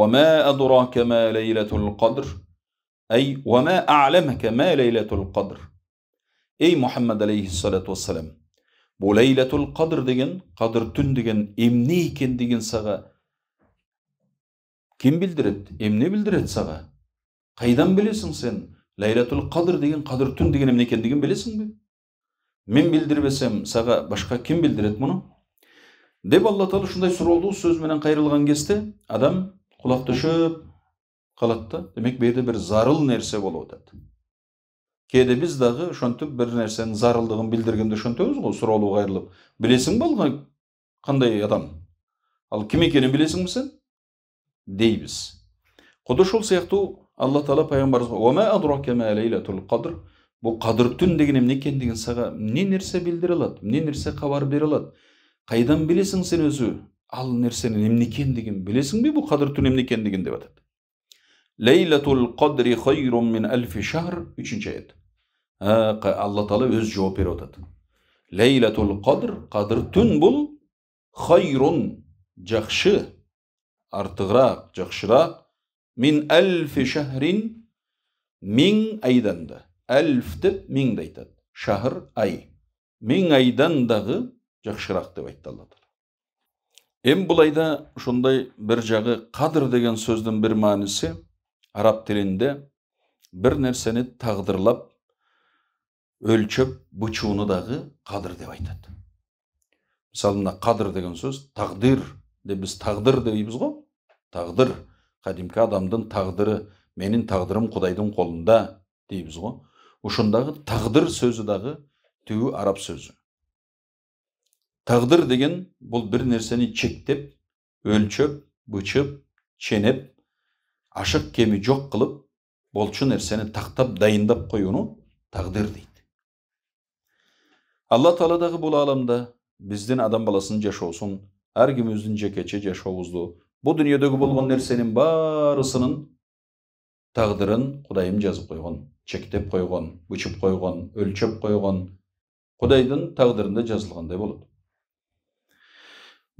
وَمَا أَدْرَاكَ مَا لَيْلَةُ الْقَدْرِ Ey وَمَا أَعْلَمَكَ مَا لَيْلَةُ الْقَدْرِ Ey Muhammed aleyhissalatu vesselam bu Leyletul Kadr degen, Kadr tün degen emne eken degen sağa kim bildiret? Emne bildiret sağa? Kaydan bilesin sen? Leyletul Kadr degen, Kadr tün degen emne eken degen Min Мен билдирбесем сага башка ким билдирет муну? Деп Алла şunday шундай суроолуу сөз менен кайрылган кезде адам құлақты шөп қалады да демек бұл бір зарыл нәрсе болып жатады кейде біз дағы ошентип бір нәрсенің зарылдығын білдіргенде ошентебиз ғой суроолуу кайрылып білесің ба ал қандай адам ал кім екенін білесіңбі сен дейбіз құдды сол сияқты алла тағала пайғамбарымыз бұл қадір түн деген эмне екендігін саған не нәрсе білдіре алады не нәрсе хабар бере алады қайдан білесің сен өзі ал немене екен деген, білесің бе бұл қадір түні екен деген, деп жатады лейлатул қадри хайрун мин әлфи шахр үшінші аят алла тағала өзі жауап беріп жатады лейлатул қадр қадір түн бұл хайрун жақшы артығырақ жақшырақ мин әлфи шахрин мың айдан да әлф мыңды айтады шахр ай мың айдандағы жақшырақ деп айтты алла эми бул айда ушундай бир жагы кадр деген сөздүн бир мааниси араб тилинде бир нерсени тагдырлап өлчөп бычууну дагы кадыр деп айтат мисалы мына кадыр деген сөз тагдыр деп биз тагдыр дейбиз го тагдыр кадимки адамдын тагдыры менин тагдырым кудайдын колунда дейбиз го ушундагы тагдыр сөзү дагы түбү араб сөзү тағдыр деген бұл бір нәрсені чектеп өлшеп бычып ченеп ашық кемі жоқ қылып болчу нәрсені тақтап дайындап қоюны тағдыр дейді алла тағаладағы бұл аламда біздің адам баласының жашоосун кимибиздин жекече жашообузду бұл дүниедегі болған нәрсенің барысының тағдырын құдайым жазып қойған чектеп қойған бычып қойған өлшеп қойған құдайдың тағдырында жазылғандай болады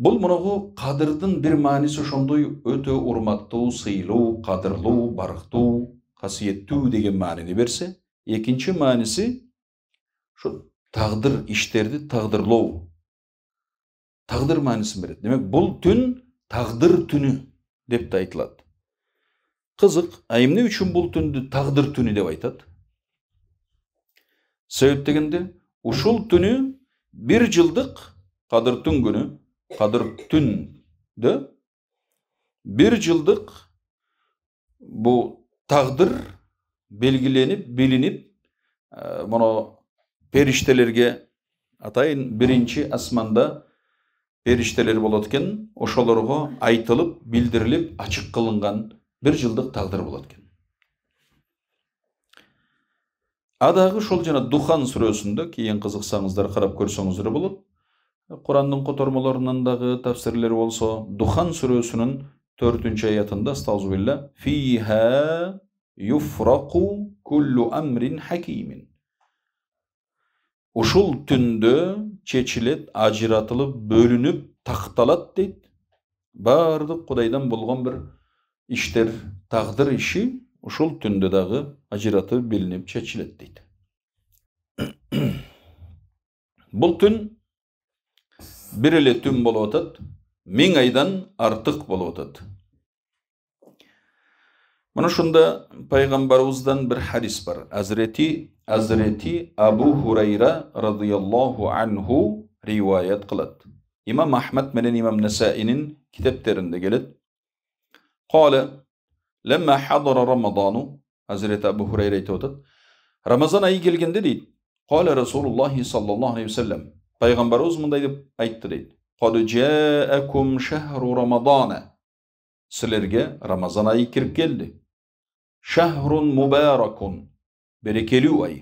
бұл мұнығы қадырдың бір мәнісі шондой өте урматтуу сыйлуу қадырлу, барықту, қасиетту деген мәнини берсе екінші мәнісі тағдыр іштерді тағдырлау тағдыр мәнісін береді демек бұл түн тағдыр түні деп те айтылады қызық әйімне үшін бұл түнді тағдыр түні деп айтады. себеп дегенде ушул түнү бир жылдык кадыр түн қадір түнді бір жылдық бұл тағдыр белгіленіп білініп ә, мұны періштелерге атайын бірінші асманда періштелер болады екен ошоларға айтылып білдіріліп ашық қылынған бір жылдық тағдыр болады екен адағы шол жана духан сүресінде кейін кызыксаңыздар қарап көрсеңіздер болады курандын дағы тафсирлер болсо духан сүрөсүнүн төртүнчү аятында білі, фиха юфрақу күллі әмрін хәкеймін» ушул түндө чечилет ажыратылып бөлүнүп такталат дейт баардык кудайдан болгон бир иштер тағдыр иши ушул түндө дагы ажыратып билинип чечилет дейт бул түн бир эле түн болуп атат миң айдан артык болуп атат мына ушунда пайгамбарыбыздан бир хадис бар азрети азрети абу хурайра разияллаху анху риwayat кылат имам ахмад менен имам насаинин китептеринде келет قال لما حضر رمضان حضرت أبو هريرة айтып рамазан айы келгенде дейт قال رسول الله صلى الله عليه وسلم пайғамбарыбыз мындайды айтты дейді қад жаакум шахру рамадана сілерге рамазан айы кіріп келді шахрун мубаракун берекелі ай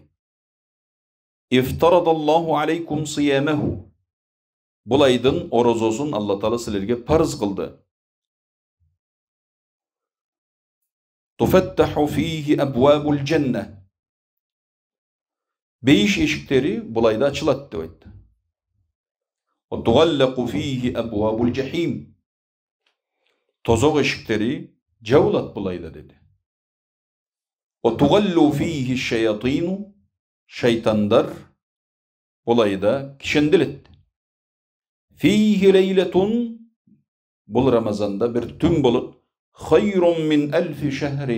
ифтарадаллаху алейкум сиямаху бұл айдың оразосын алла тағала сілерге парыз қылды туфаттаху фихи абуабул жанна бейіш есіктері бұл айда ашылады деп айтты وتغلق فيه أبواب الجحيم تزوغ شكتري جولة بلايدة dedi. وتغل فيه الشياطين شيطان در بلايدة كشندلت فيه ليلة بل رمزان دا بر تم بلد خير من ألف شهر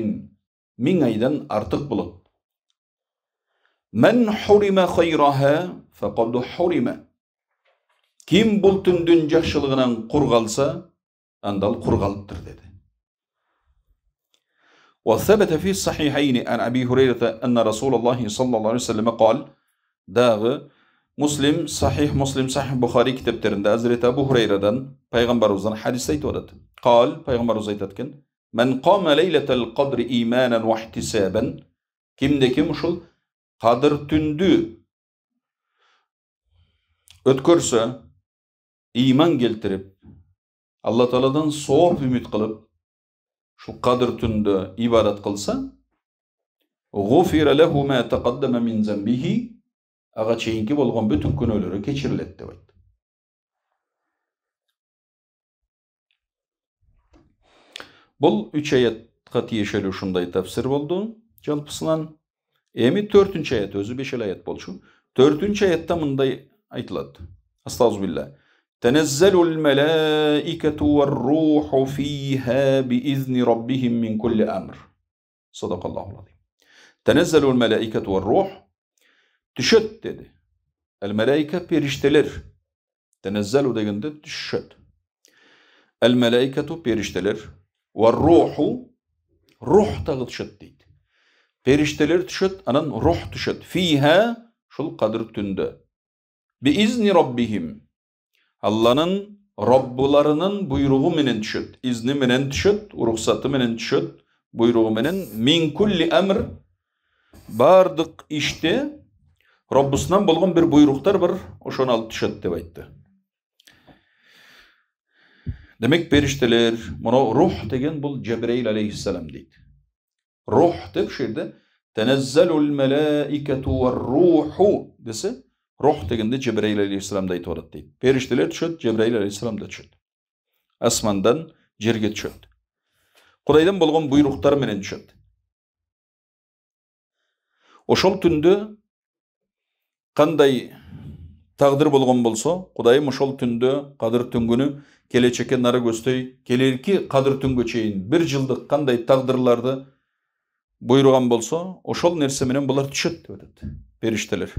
من أيضا أرتق بلد من حرم خيرها فقد حرمت ким бұл түндүн жакшылыгынан кур калса анда ал кур калыптыр деди وثبت في الصحيحين عن أبي هريرة أن رسول الله صلى الله عليه وسلم قال داغ مسلم صحيح مسلم صحيح بخاري كتابترinde Hazreti иман келтіріп алла тағаладан соғып үміт қылып шу қадір түнді ибадат қылса аға чейінке болған бүтін күнөөлөрү кечирилет деп айтты бұл үч аятка тиешелүү ушундай тәпсір болды жалпысынан эми төртүнчү аят өзі эле аят болчу төртүнчү аятта мындай айтылат астаубилля تنزل الملائكة والروح فيها بإذن ربهم من كل أمر صدق الله العظيم تنزل الملائكة والروح تشتد الملائكة بيرشتلر تنزل ديجند تشت الملائكة بيرشتلر والروح روح تغد شتيت بيرشتلر تشت أنا روح تشت فيها شو القدر تند بإذن ربهم Allah'ın Rabbularının buyruğu minin düşüt. izni minin düşüt, ruhsatı minin düşüt. Buyruğu minin. min kulli emr bardık işte Rabbısından bolğan bir buyruqtar bir oşon alıp düşüt dep aytdı. Demek perişteler, mana ruh degen bu Cebrail aleyhisselam deydi. Ruh dep şu yerde tenezzelul melaiketu ve ruhu dese рух дегенде жебірейіл алейхисалам да айтып жатады дейді періштелер түшеді жебірейіл алейхисалам да түшеді Асмандан жерге түшеді құдайдан болған менен түшеді ошол түнді қандай тағдыр болған болса құдайым ошол түнді қадыр түнгіні келечекке нары көстей, келерки қадыр түнгө чейин бір жылдық қандай тағдырларды бұйырған болса ошол нерсе менен бұлар түшөт деп атат периштелер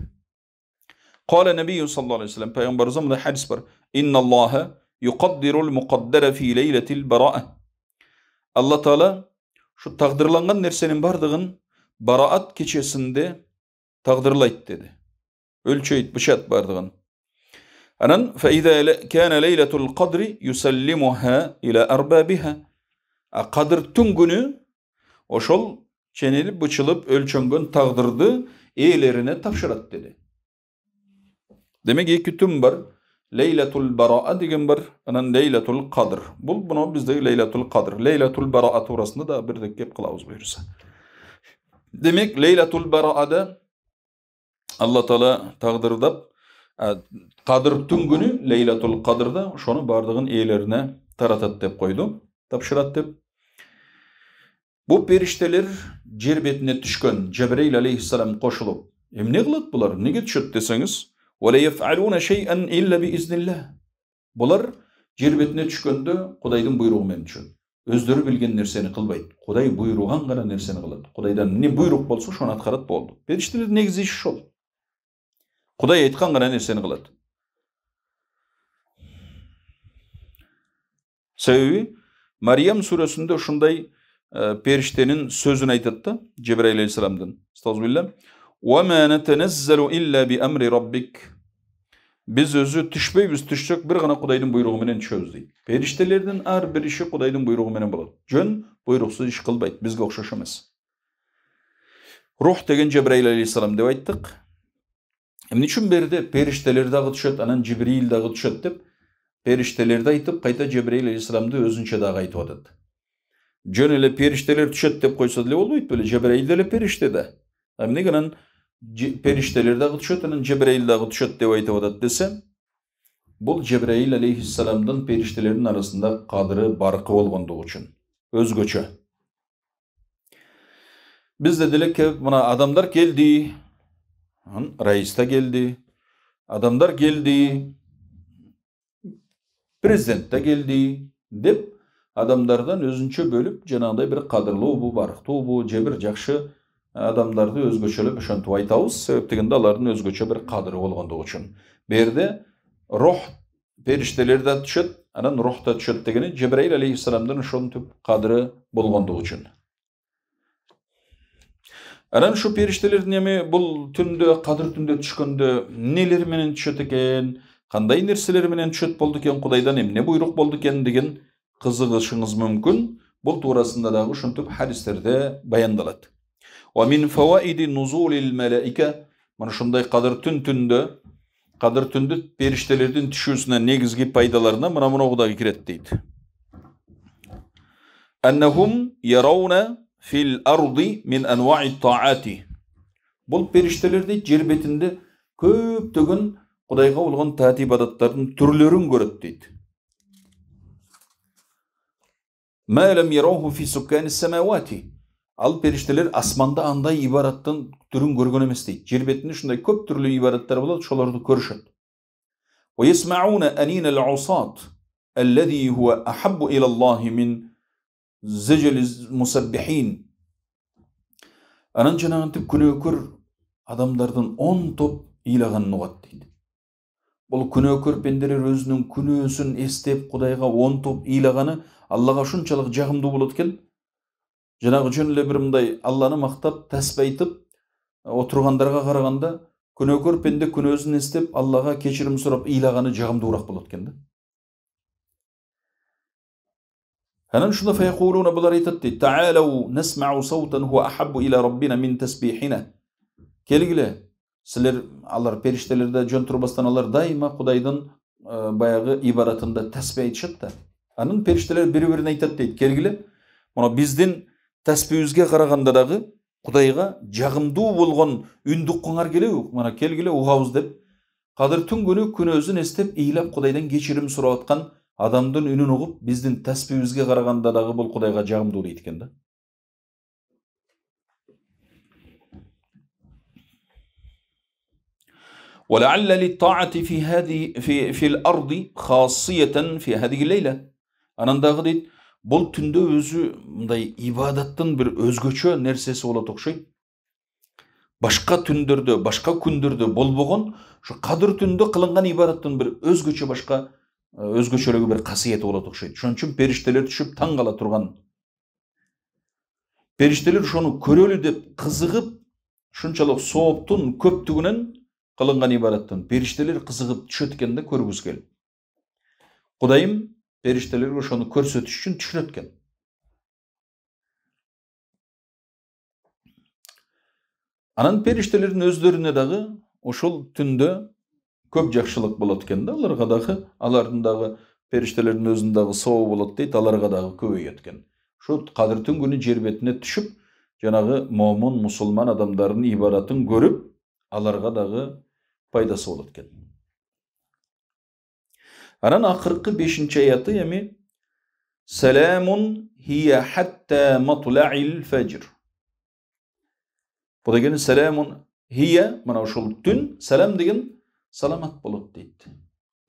Kale Nebiyyü sallallahu aleyhi ve sellem Peygamber zamanda hadis var. İnna Allahe yukaddirul mukaddere fi leyletil bera'e. Allah Teala şu taqdirlangan nersenin bardığın baraat keçesinde taqdirlayt dedi. Ölçeyt, bışat bardığın. Anan fe izâ kâne leyletul kadri yusallimuha ila erbâbiha. Kadir tün günü oşol çenilip bıçılıp ölçöngön taqdirdi eylerine tapşırat dedi. Demek ki tun bir laylatul baroa degan bir anan laylatul qadr Bul bunu bizde laylatul qadr laylatul baroa to'g'risida da bir gap qilamiz buyursa demak laylatul Allah alloh taolo taqdirlab e, qadr günü laylatul qadrda şunu bardağın e'larini taratadi deb qo'ydi topshiradi deb bu perişteler yer betine tushgan jabrayil koşulup. qo'shilib emne qiladi bular nega tushadi deseniz? وَلَيَفْعَلُونَ شَيْئًا إِلَّا بِإِذْنِ اللّٰهِ Бұлар жер бетіне түшкенде Құдайдың бұйрығымен түшеді. Өздері білген нәрсені қылбайды. Құдай бұйырған ғана нәрсені қылады. Құдайдан не бұйрық болса, соны атқарады болды. Періштелер негізі іші ошол Құдай айтқан ғана нәрсені қылады. Себебі Мариям сүресінде ұшындай ә, періштенің айтат айтады да Жебраил алейхисаламдан. Стазбилла. وَمَا نَتَنَزَّلُ إِلَّا بِأَمْرِ رَبِّكَ біз өзі түшпейбіз түшсек бір ғана құдайдың бұйрығыменен түшеміз дейді періштелердің әрбір іші құдайдың бұйрығыменен болады жөн бұйрықсыз іш қылбайды бізге ұқсас емес рух деген жебірайіл алейхисалам деп айттық эмне үчүн берде периштелер дагы түшөт анан жибрил дагы түшөт деп периштелерди айтып қайта жебраил алейхисаламды өзүнчө дагы айтып атат жөн эле периштелер түшөт деп қойса деле болбойт беле жебраил деле периште да неге анан периштелер дагы түшөт анан жебраил дагы деп айтып атат десе бул жебраил алейхисаламдын периштелердин арасында қадыры баркы болгондугу үчүн өзгөчө бизде деле көп мына адамдар келди раиста келді, келди адамдар келди президент да келди деп адамдардан өзүнчө бөлүп жанагындай бир кадырлуубу барктуубу же бир жакшы адамдарды өзгөчөлөп ошентип айтабыз себеп дегенде алардын өзгөчө бир кадыры болгондугу үчүн бу жерде рух периштелер да түшөт анан рух да түшөт дегени жебраил алейхисаламдын ошентип кадыры болгондугу үчүн анан ушу периштелердин эми бул түндө кадыр түндө түшкөндө эмнелер менен түшөт экен кандай нерселер менен түшөт болду экен кудайдан эмне буйрук болду экен деген кызыгышыңыз мүмкүн бул туурасында дагы ушинтип хадистерде баяндалат وَمِنْ فَوَائِدِ نُزُولِ الْمَلَائِكَ Мына шундай қадір түн түнді, қадір түнді періштелердің түшісіне негізгі пайдаларына мына мынауғыдағы кирет дейді. ярауна фил арди мин Бұл періштелерде жер көп түгін құдайға ұлған тәт түрлерін көреді дейді لم يروه في ал периштелер асманда андай ибараттын түрін көргөн эмес дейт жер бетинде ушундай көп түрлүү ибараттар болот ошолорду көрүшөт анан жанагынтип күнөөкөр адамдардын он топ ыйлаганын угат дейт бул күнөөкөр пенделер өзүнүн күнөөсүн эстеп кудайга он топ ыйлаганы аллага ушунчалык жагымдуу болот экен жаңағы жөн эле мындай алланы мақтап тәсіп айтып ә, отырғандарға қарағанда күнөөкөр пенде күнөөсүн істеп аллаға кешірім сұрап ыйлаганы жағымдырақ болады екен да анан ушунда фаякулуна булар келгиле силер алар жөн турбастан алар дайыма құдайдың ә, баяғы ибаратында тәсбе айтышат да анан периштелер бір бірін айтат дейді келгиле мына біздің таспибибизге қарағанда дагы құдайға жагымдуу болған үндү қоңар келеу мына келгиле угабыз деп қазір түн күнү күнөөсүн эстеп ыйлап құдайдан кечирим сурап аткан адамдын үнін угуп биздин таспибибизге караганда дагы бул кудайга жагымдуу дейт экен да ولعل للطاعة في هذه في في في هذه бұл түнде өзі мындай ибадаттың бір өзгөчө нерсеси болот окшойт башка түндөрдө башка күндөрдө болбогон ушу кадыр түндө кылынган ибадаттын бир өзгөчө башка өзгөчөлүгү бир касиети болот окшойт ошон үчүн периштелер түшүп таң кала турган периштелер ошону көрөлү деп кызыгып ушунчалык сооптун көптүгүнөн кылынган ибадаттын периштелер кызыгып түшөт экен да көргүсү келип кудайым периштелерге ошону көрсөтүш үчүн түшүрөткөн анан периштелердин өздөрүнө дагы ошол түндө көп жакшылык болот экен да аларга дагы алардын дагы периштелердин өзүнүн дагы сообу болот дейт аларга дагы көбөйөт экен ушу түн күнү жер бетине түшүп жанагы момун мусулман адамдардын ибадатын көрүп аларга дагы пайдасы болот экен анан акыркы бешинчи аяты эми саламун хия хатта матлаил фажр бул дегени саламун хия мына ушул түн салам деген саламат болот дейт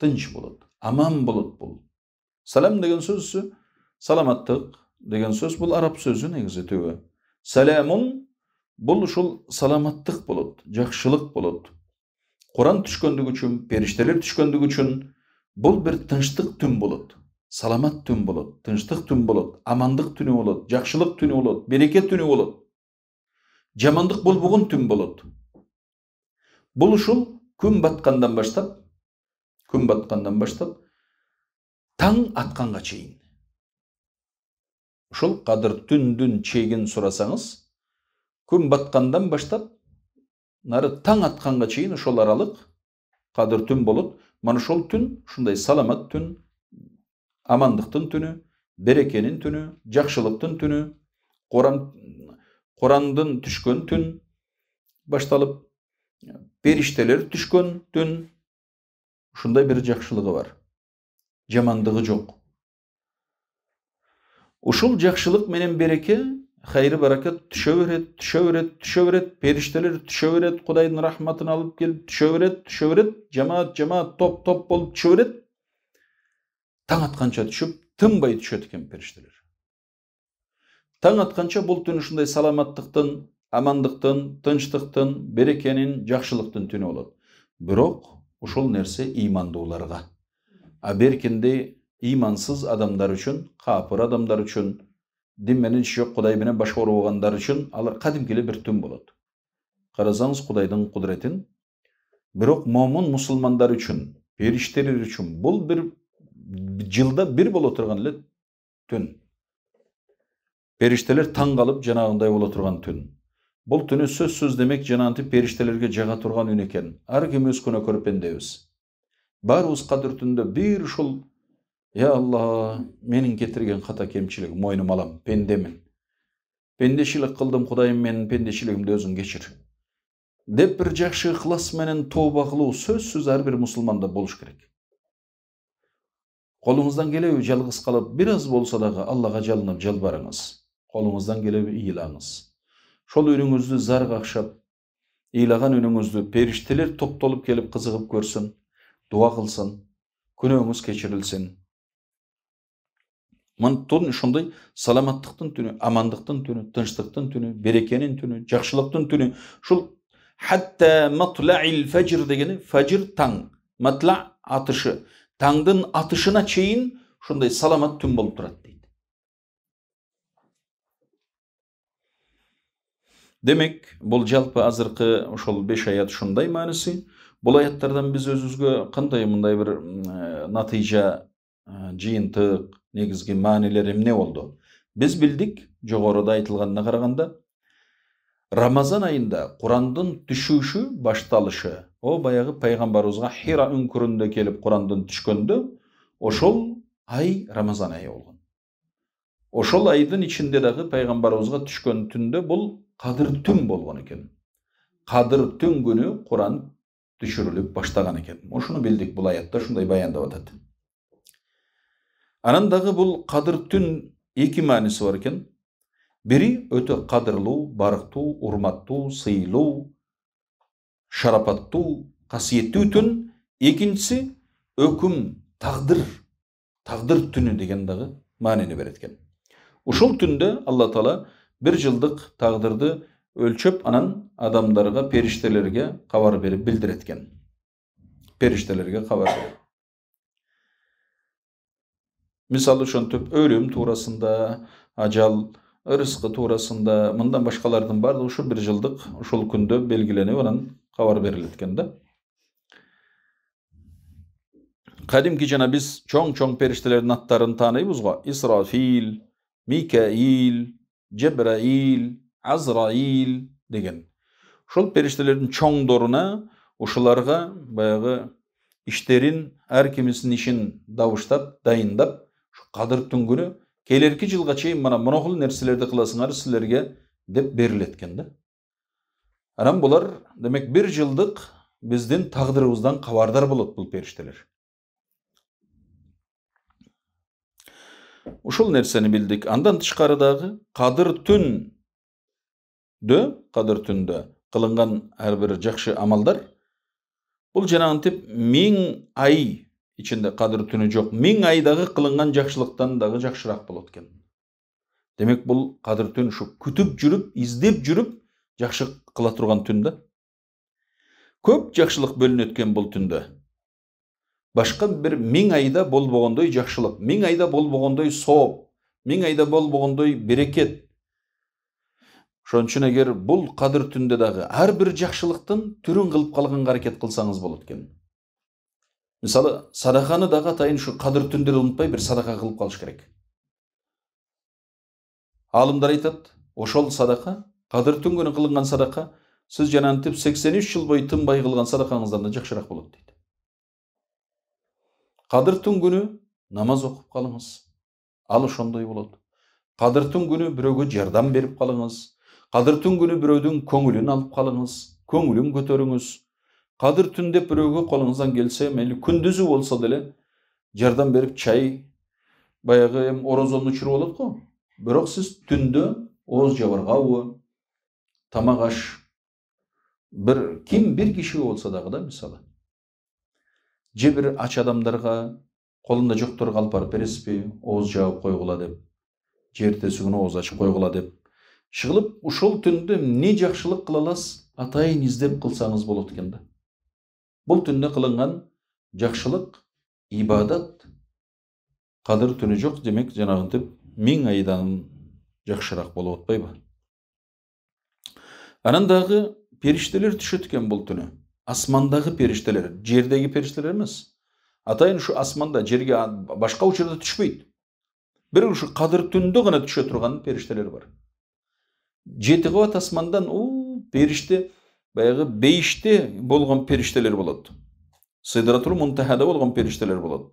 тынч болот аман болот бул салам деген сөз саламаттык деген сөз бул араб сөзү негизи түбү саламун бул ушул саламаттык болот жакшылык болот куран түшкөндүгү үчүн периштелер түшкөндүгү үчүн бұл бір тыныштық түн болот саламат түн болот тыныштық түн болот амандық түні болот жақшылық түні болот береке түні болот жамандық болбогон түн болот бұл ушул күн батқандан баштап күн батқандан баштап таң атқанға чейін ушул қадыр түндүн чегин сурасаңыз күн батқандан баштап нары таң атқанға чейін ошол аралык кадыр түн болот Mana shol tun shunday salomat tun amonliqning tuni berekening tuni tünü, tuni Quran Qurandan tün baştalıp boshtalib perishtalar tushgan tun shunday bir yaxshiligi var, cemandığı жоқ Uşul cakşılık менен береке хайыр баракат түше береді түше береді түше береді періштелер түше береді құдайдың рахматын алып келіп түше береді түше береді жамаат жамаат топ топ болып түше береді таң атқанша түшіп тынбай түшеді екен періштелер таң атқанша бұл түн ушундай саламаттықтың амандықтың тыныштықтың берекенің жақсылықтың түні болады бірок ушул нерсе имандууларга а беркиндей имансыз адамдар үшін қапыр адамдар үшін дин менен шөк кудай менен башка уругагандар үчүн алар эле бир түн болот карасаңыз кудайдын кудуретин бирок момун мусулмандар үчүн периштелер үчүн бул бир жылда бир боло турган эле түн периштелер таң калып жанагындай боло турган түн бул түнү сөзсүз демек жанагынтип периштелерге жага турган үн экен ар өз күнөкөр пендебиз баарыбыз кадыр түндө бир ушул я алла менің кетірген қата кемшілігім мойныма алам пендемін пендешілік қылдым құдайым менин пендешілігімді өзің кешір деп бір жакшы ықылас менен тооба кылуу сөзсүз ар бир мусулманда болуш керек қолыңыздан келеби жалғыз қалып біраз болса болсо аллаға жалынып жалбарыңыз қолыңыздан келеби ыйлаңыз шол үнүңүздү зар ақшап ыйлаган үніңізді периштелер топтолып келіп қызығып көрсін, дуа қылсын күнөөңүз кешірілсін мантон ошондой саламаттыктын түнү амандыктын түнү тынчтыктын түнү берекенин түнү жакшылыктын түнү ушул хатта матлаил фажр дегени фажр таң матла атышы таңдын атышына чейин ушундай саламат түн болып тұрады дейді. демек бұл жалпы азыркы ошол беш аят ушундай мааниси бул аяттардан биз өзүбүзгө кандай мындай бир э, натыйжа э, жыйынтык негізгі мәнилері эмне болды біз білдік жоғарыда айтылғанына қарағанда рамазан айында құрандың түшуші башталышы о баяғы пайгамбарыбызга хира үңкүрүндө келіп курандын түшкөндө ошол ай рамазан айы болған ошол айдын ішінде дагы пайгамбарыбызга түшкөн түнде бұл қадыр түн болгон екен кадыр түн күні құран түшіріліп баштаган екен ошоны білдік бұл аятта ушундай баяндап атат анандағы бұл қадыр түн екі мәнісі бар екен бірі өте қадірлу барықту урматтуу сыйлу шарапатту қасиетті түн екіншісі өкім тағдыр тағдыр түні деген дағы маанини берет екен ушул түндө алла таала бір жылдық тағдырды өлчөп анан адамдарға периштелерге кабар берип билдирет экен периштелерге кабар Misal üçün tüp ölüm turasında, ajal, ырыскы турасында, мындан башкалардын баардыгы ушул бир жылдык ушул күндө белгиленип анан кабар берилет экен да. Кадимки жана биз чоң-чоң периштелердин аттарын тааныйбыз го. Исрафил, Микаил, Жебраил, Азраил деген. Ушул периштелердин чоңдоруна ушуларга баягы иштерин, ар кимисинин ишин дабыштап, дайындап Қадыр күнү келерки жылға чейин мына монокул нерселерди кыласыңар силерге деп берилет экен да анан булар демек бір жылдык биздин тагдырыбыздан кабардар болот бұл периштелер ушул нерсени билдик андан тышкары дагы кадыр түндө кадыр түндө кылынган ар бир жакшы амалдар бул жанагынтип миң ай ичинде кадыр түнү жок миң айдағы кылынган жакшылыктан дагы жакшыраак болот экен демек бул кадыр түн ушу күтүп жүрүп издеп жүрүп жакшы кыла турган түн да көп жакшылык бөлүнөт экен бул түндө башка бир миң айда болбогондой жакшылык миң айда болбогондой сооп миң айда болбогондой берекет ошон үчүн эгер бул кадыр түндө дагы ар бир жакшылыктын түрүн кылып калганга аракет кылсаңыз болот экен мысалы садақаны дағы атайын şu қадір түндер ұмытпай бір садақа қылып қалыш керек Алымдар айтады ошол садақа қадір түн күні қылынған садақа сіз жанагынтип сексен жыл бойы тынбай қылған садақаңыздан да жакшыраак болады, дейді. кадыр түн күні намаз оқып қалыңыз ал ошондой болады. кадыр түн күні біреуге жардам беріп қалыңыз, кадыр түн күні біреудің көңілін алып қалыңыз, көңілін көтеріңіз кадыр түн деп біреуге қолыңыздан келсе мейлі күндізі болса деле жардам беріп чай баяғы эми орозоны чүрүп алат го бирок сиз түндө ооз жабыргабы тамак аш бир ким бир киши болсо дагы да мисалы же бир ач адамдарга колунда жокторго алып барып бересизби ооз жаап койгула деп же эртеси күнү ооз ачып койгула деп иши кылып ошол түндө эмне жакшылык кыла аласыз атайын издеп кылсаңыз болот экен да бұл түнде қылынған жақшылық ибадат қадір түні жоқ демек жаңағынтіп мен айдан жақшырақ болып ба анандағы періштелер түші бұл түні асмандағы періштелер жердегі періштелер емес атайын шу асманда жерге башқа учерде түшпейді бір ушу қадір түнде ғана түше тұрған періштелер бар жеті қабат асмандан у періште баяғы бейіште болған періштелер болады сидратул мунтахада болған періштелер болады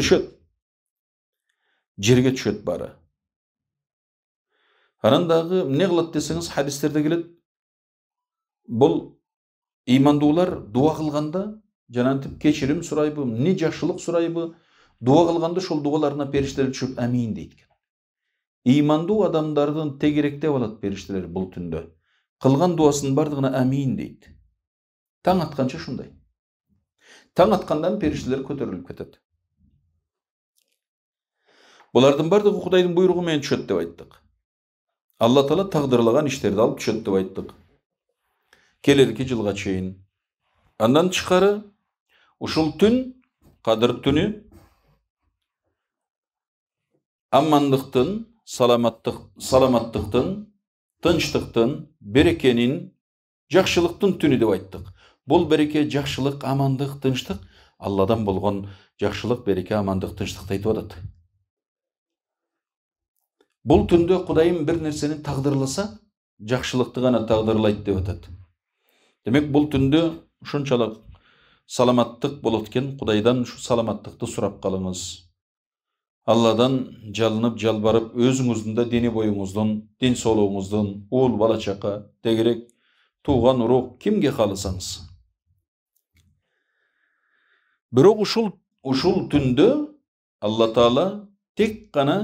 түшеді жерге түшет бары арандағы не қылады десеңіз хадистерде келеді бұл имандулар дуа қылғанда жаңағынтіп кешірім сұрайбы не жақсылық сұрайбы дуа қылғанда шол дуаларына періштелер түшіп әмин дейді иманду адамдардың тегеректеп алады періштелер бұл түнді қылған дуасының барлығына әмин дейді таң атқанша шындай таң атқандан періштелер көтеріліп кетеді бұлардың барлығы құдайдың бұйрығымен түседі деп айттық алла тағала тағдырлаған іштерді алып түседі деп айттық келерке жылға шейін андан тышқары ушул түн қадыр түні амандықтың саламаттық, саламаттықтың тынчтыктын берекенин жакшылыктын түнү деп айттық. Бұл береке жакшылык амандық, тынчтык алладан болгон жакшылык береке амандык тынчтыкты айтып атат бул түндө кудайым бир нерсени тагдырласа жакшылыкты гана тагдырлайт деп атат демек бул түндө ушунчалык саламаттык болот экен кудайдан ушу саламаттыкты сурап калыңыз алладан жалынып жалбарып өзүңүздүн да дене боюңуздун ден соолугуңуздун ол бала чака тегерек тууган кемге кимге кааласаңыз бирок ушул ушул түндө алла таала тек қана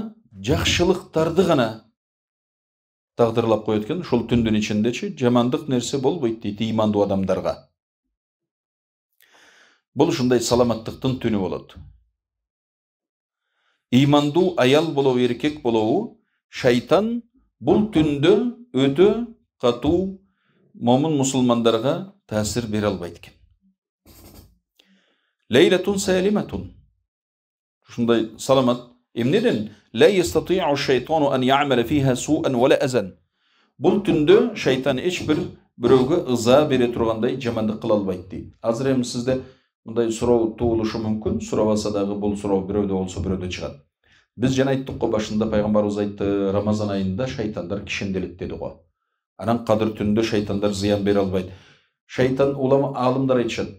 жакшылыктарды ғана тағдырлап коет экен ушул түндүн ичиндечи жамандық нерсе болбойт дейді ыймандуу адамдарға. Бұл ушундай саламаттыктын түні болады имандуу аял болобу эркек болобу шайтан бул түндө өтө катуу момун мусулмандарга таасир бере албайт экен лейлатун салиматун саламат эмнеден لا يستطيع الشيطان أن يعمل فيها سوءا ولا أذى бул түндө шайтан эч бир бирөөгө ыза бере тургандай жамандык кыла албайт дейт азыр эми мындай сұрау туылышы мүмкін алса дағы бұл сұрау біреуде болса біреуде шығады біз жаңа айттық қой башында пайғамбарымыз айтты рамазан айында шайтандар кішенделеді деді ғой анан қадір түнінде шайтандар зиян бере албайды шайтан ұлама алымдар айтышады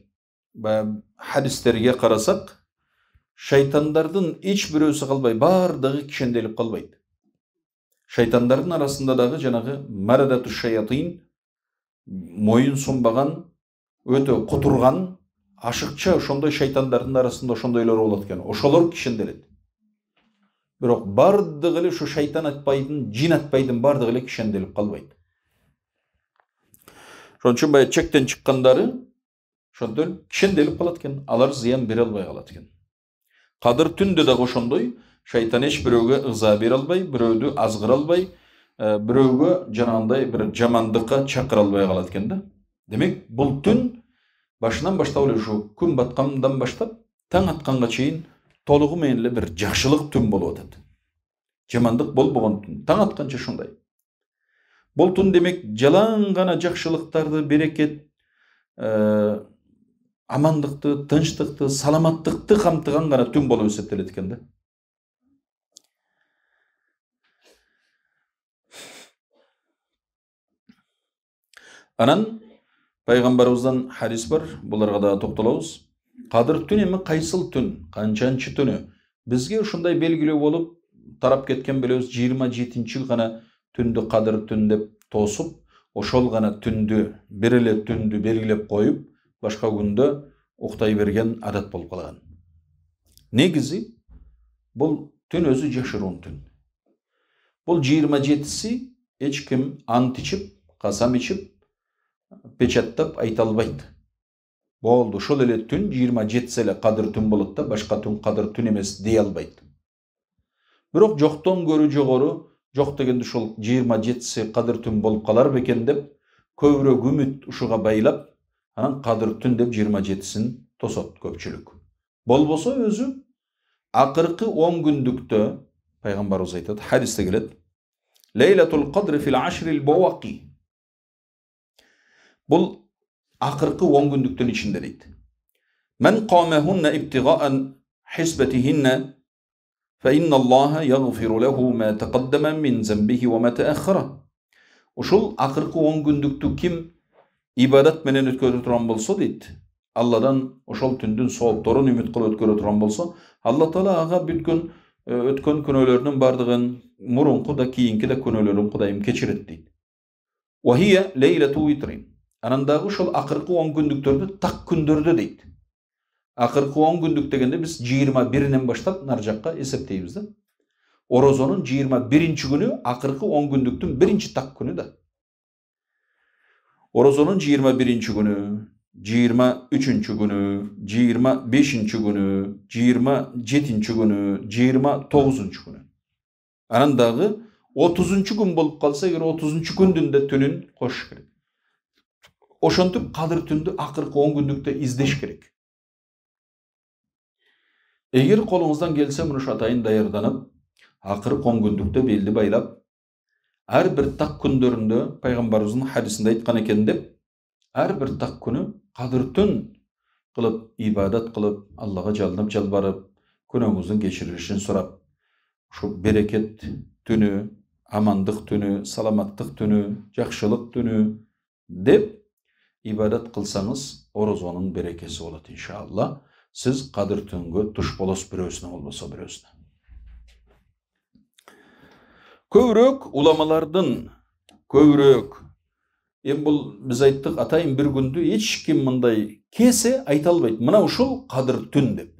хадистерге қарасақ шайтандардың ешбіреусі қалбай бардығы кішенделіп қалбайды шайтандардың арасында дағы жаңағы марадату шаятин мойын сұнбаған өте құтырған ашыкча ошондой шайтандардын арасында ошондойлор болот экен ошолор кишенделет бирок баардыгы эле ушу шайтан атпайдын жин атпайдын баардыгы эле кишенделип калбайт ошон үчүн баягы чектен чыккандары ошондон кишенделип калат экен алар зыян бере албай калат экен кадыр түндө дагы ошондой шайтан эч бирөөгө ыза бере албай бирөөдү азгыра албай э, бирөөгө жанагындай бир жамандыкка чакыра албай калат экен да демек бул түн башынан баштап эле ушу күн баткандан баштап таң атканга чейин толугу менен эле бир жакшылык түн болуп атат жамандык болбогон түн таң атканча ушундай бул түн демек жалаң гана жакшылыктарды берекет амандыкты тынчтыкты саламаттыкты камтыган гана түн болуп эсептелет экен да анан пайғамбарымыздан хадис бар бұларға да тоқталамыз қадір түн емі қайсыл түн қаншаншы түні бізге ұшындай белгілі болып тарап кеткен білеміз 27 жетинчи ғана түнді қадір түн деп тосып, ошол ғана түнді бир эле түндү белгилеп қойып башқа күндө уктай берген адат болып қалған Негізі? Бұл түн өзі жашыруун түн Бұл жыйырма жетиси ешкім ант ичип касам печаттап айта албайт болду ошол эле түн жыйырма жетиси эле кадыр түн болот да башка түн кадыр түн эмес дей албайт бирок жоктон көрү жогору жок дегенде ушул жыйырма жетиси кадыр түн болуп калар бекен деп көбүрөөк үмүт ушуга байлап анан кадыр түн деп жыйырма жетисин тосот көпчүлүк болбосо өзү акыркы он күндүктө пайгамбарыбыз айтат хадисте келет лейлатул кадр фил ашрил баваки bul akırkı 10 günlüktün içinde deydi. Men qamehunne ibtigaen hisbetihinne fe innallaha yagfiru lehu ma teqaddeme min zembihi ve ma teakhara. Uşul akırkı 10 günlüktü kim ibadet menen ötkörü turan bolsa deydi. Allah'dan uşol tündün soğup torun ümit kıl ötkörü turan bolsa Allah Teala ağa bütün ötkön künölerinin bardığın murunku da kiyinki de künölerin kudayım keçiret deydi. وهي ليلة وتر анандагы ошол акыркы он күндүктөрдү так күндөрдө дейт акыркы он күндүк дегенде биз жыйырма биринен баштап нары жакка эсептейбиз да орозонун жыйырма биринчи күнү акыркы он күндүктүн биринчи так күнү да орозонун жыйырма биринчи күнү жыйырма үчүнчү күнү жыйырма бешинчи күнү жыйырма жетинчи күнү жыйырма тогузунчу күнү анан дагы отузунчу күн болуп калса эгер отузунчу күндүн да түнүн кошуш керек ошентип кадыр түндү акыркы он күндүктө издеш керек эгер колуңуздан келсе ушу атайын даярданып акыркы он күндүктө белди байлап ар бир так күндөрүндө пайгамбарыбыздын хадисинде айткан экен деп ар бир так күнү кадыр түн кылып ибадат кылып аллага жалынып жалбарып күнөөңүздүн кечирилишин сурап ушу берекет түнү амандык түнү саламаттык түнү жакшылык түнү деп ибадат қылсаңыз ro'zaning берекесі болады иншалла сіз қадір түнгі өсіне боласыз біреусіне болмаса біреусіне көбірек ғұламалардың көбірек енді бұл біз айттық атайын бір күнді ешкім мындай кесе айта алмайды мына ушул қадір түн деп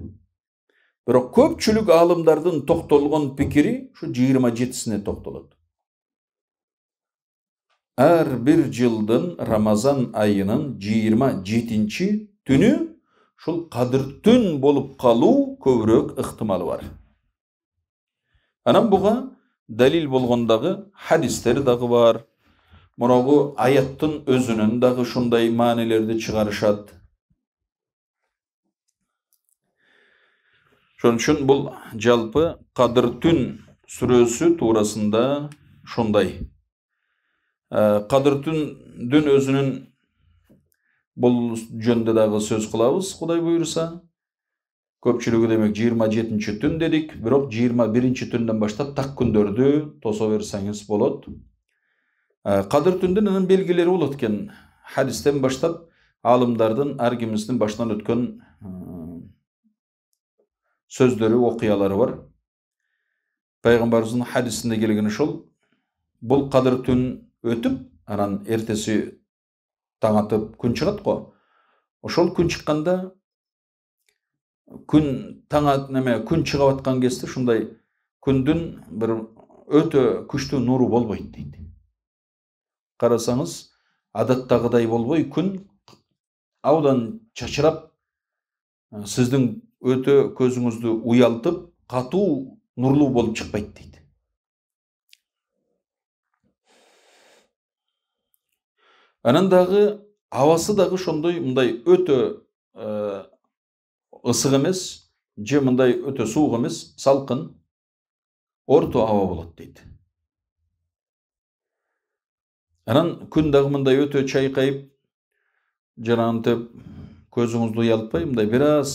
бірақ көпшілік ғалымдардың тоқталған пікірі шу жиырма жетісіне тоқталады бір жылдың рамазан айының 27 ші түні шул қадір түн болып қалу көбірек ықтималы бар анан бұға дәлел болғандағы хадистер дағы бар мынау аяттың өзінің дағы шундай мәнилерді шығарышады Шон үшін бұл жалпы қадір түн сүресі турасында шундай қадыр дүн өзінің бұл жөнінде дағы сөз қыламыз құдай бұйырса көпчүлүгү демек 27 жетинчи түн дедик бирок 21 биринчи түндөн баштап так күндөрдү тосо берсеңиз болот кадыр түндүн анын белгилери болот экен хадистен баштап аалымдардын ар баштан башынан өткөн сөздөрү окуялары бар пайгамбарыбыздын хадисинде келген шол бул кадыр түн өтүп анан эртеси таң атып күн чыгат го ошол күн чыкканда күн таң неме күн чыгып аткан кезде ушундай күндүн бир өтө күчтүү нуру болбойт дейт карасаңыз адаттагыдай болбой күн абдан чачырап э, сиздин өтө көзүңүздү уялтып катуу нурлуу болуп чыкпайт дейт анан дагы абасы дагы ошондой мындай өтө ә, ысык эмес же мындай өтө суук эмес салкын орто аба болот дейт анан күн дагы мындай өтө чайкайып жанагынтип көзүңүздү уялтпай мындай бир аз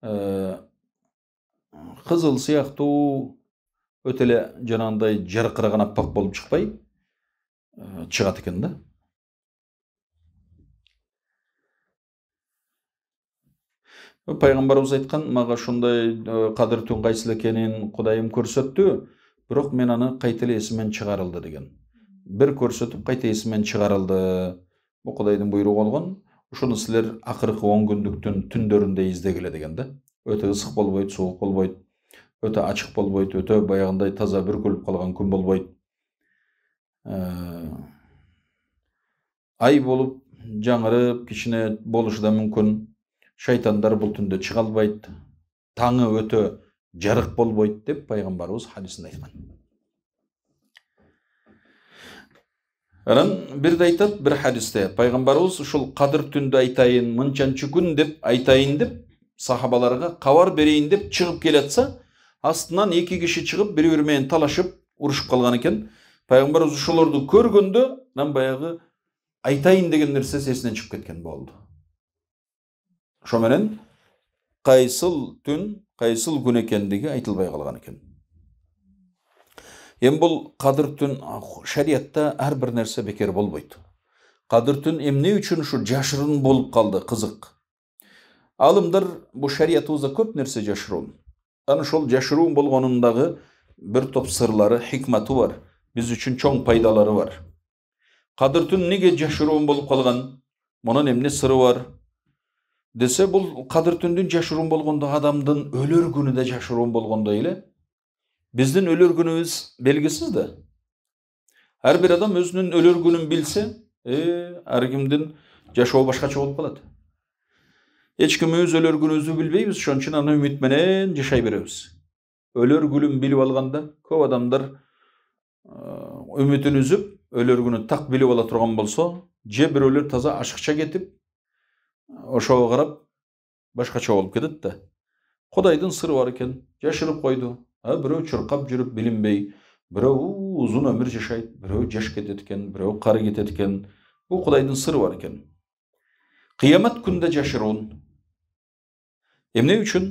кызыл ә, сыяктуу өтө эле жанагындай жаркыраган аппак болуп чыкпай чыгат ә, экен да пайғамбарымыз айтқан маған шондай э, қадір түн екенін құдайым көрсетті бірақ мен аны қайта есімен шығарылды деген бір көрсетіп қайта есімнен шығарылды бұл құдайдың бұйрығы болған ұшыны сілер ақырғы он күндіктің түндерінде іздегіле деген да өте ысық болбайды суық болбайды өте ашық болбайды өте баяғындай таза бүркіліп қалған күн болбайды ә... ай болып жаңырып кішіне болушы да мүмкін шайтандар бұл түнде шыға албайды таңы өте жарық болбойт деп пайғамбарыбыз хадисінде айтқан анан бирде айтат бир хадисте пайгамбарыбыз ушул кадыр түндү айтайын мынчанчы күн деп айтайын деп сахабаларга кабар берейин деп чыгып келатса астынан эки киши чыгып бири бири менен талашып урушуп калган экен пайгамбарыбыз ошолорду көргөндө анан баягы айтайын деген нерсеси эсинен чыгып кеткен болду шоменен қайсыл түн қайсыл күн екендігі айтылбай қалған екен Ем бұл қадір түн шариатта әрбір нәрсе бекер болбайды Қадыр түн эмне үшін ушул жашырын болып қалды қызық алымдар бұл шариятыбызда көп нәрсе жашыруын ана ошол жашыруун болғанындағы бір топ сырлары хикматы бар біз үшін чоң пайдалары бар Қадыр түн неге жашыруын болып қалған мунун эмне сыры бар десе бул кадыр түндүн жашыруун болгондо адамдын өлөр күнү да жашыруун болгондой эле биздин өлөр күнүбүз белгисиз да ар бир адам өзүнүн өлөр күнүн билсе ар кимдин жашоо башкача болуп калат эч кимибиз өлөр күнүбүздү билбейбиз ошон үчүн аны үмүт менен жашай беребиз өлөр күнүн билип алганда көп адамдар үмүтүн үзүп өлөр күнүн так билип ала турган болсо же бирөөлөр таза ашыкча кетип ошого карап башкача болуп кетет да кудайдын сыры бар экен жашырып койду а бирөө чуркап жүрүп билинбей бирөө узун өмүр жашайт бирөө жаш кетет экен бирөө кары кетет экен бул кудайдын сыры бар экен кыямат күндө жашыруун эмне үчүн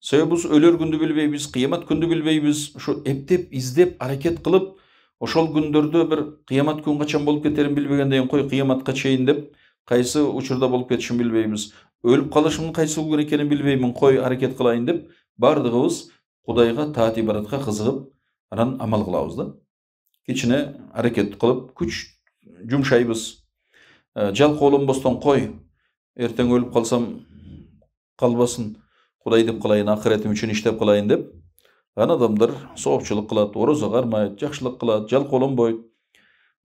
себеби биз өлөр күндү билбейбиз кыямат күндү билбейбиз ушу эптеп издеп аракет кылып ошол күндөрдө бир кыямат күн качан болуп кетерин билбегенден кой кыяматка чейин деп қайсы учурда болып кетишин билбейбиз өлүп калышымдын кайсы күн экенин билбеймин кой аракет кылайын деп баардыгыбыз кудайга ибадатка кызыгып анан амал кылабыз да кичине аракет кылып күч жумшайбыз жалкоолонбостон кой эртең өлүп калсам калбасын кудай деп кылайын акыретим үчүн иштеп кылайын деп анан адамдар соопчулук кылат орозо кармайт жакшылык кылат жалкоолонбойт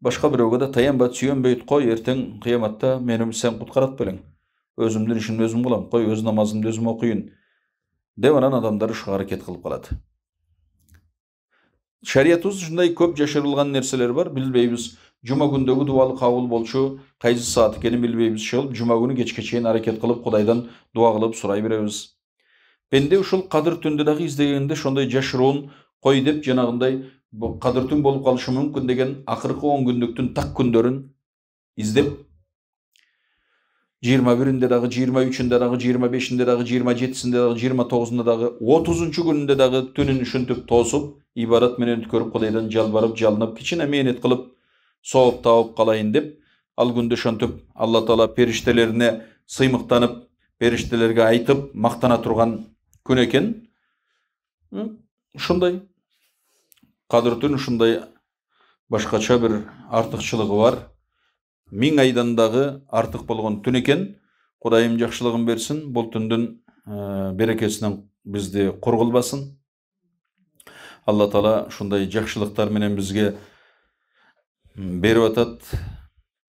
башка бирөөгө да таянбайт сүйөнбөйт қой эртең қияматта мени сен куткарат белең өзүмдүн ишимди өзім кылам қой өз намазымды өзүм оқиын деп анан адамдар ушуга аракет кылып калат шариятыбызда ушундай көп жашырылған нерселер бар билбейбиз жұма күндөгү дуалы кабыл болчу кайсы саат экенин билбейбиз чыгып жұма күні кечке чейин аракет кылып құдайдан дуа кылып сурай беребиз пенде ушул кадыр түндө дагы издегенде ошондой жашыруун кой деп жанағындай кадыр түн болып калышы мүмкін деген акыркы он күндүктүн так күндөрүн издеп жыйырма биринде дагы жыйырма үчүндө дагы жыйырма бешинде дагы жыйырма жетисинде дагы жыйырма тогузунда дагы отузунчу күнінде дагы түнүн ушинтип тосып ибадат менен өткөрүп кудайдан жалбарып жалынып кичине мээнет қылып сооп тауып қалайын деп ал күнді ошентип алла таала періштелеріне сыймықтанып періштелерге айтып мақтана тұрған күн екен ушундай түн ушундай башкача бір артықшылығы бар миң айдандағы артық болған түн экен кудайым жакшылыгын берсін бұл түндүн ә, берекесинен бизди кор кылбасын алла таала ушундай жакшылыктар менен бізге берип атат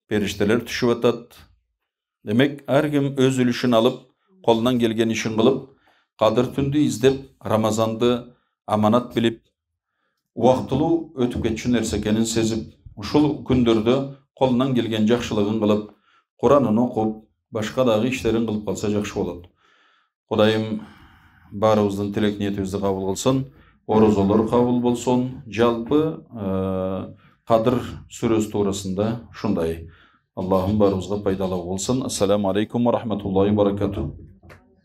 периштелер түшіп атат демек әркім өз үлішін алып қолынан келген ішін қылып, кадыр түнді іздеп рамазанды аманат біліп убактылуу өтүп кетчү нерсе экенин сезип ушул күндөрдө колунан келген жакшылыгын кылып куранын окуп башка дагы иштерин кылып калса жакшы болот кудайым баарыбыздын тилек ниетибизди кабыл кылсын орозолор кабыл болсун жалпы э, кадыр сүрөсү туурасында ушундай аллахым баарыбызга пайдалуу болсун ассаламу алейкум ва рахматуллахи баракату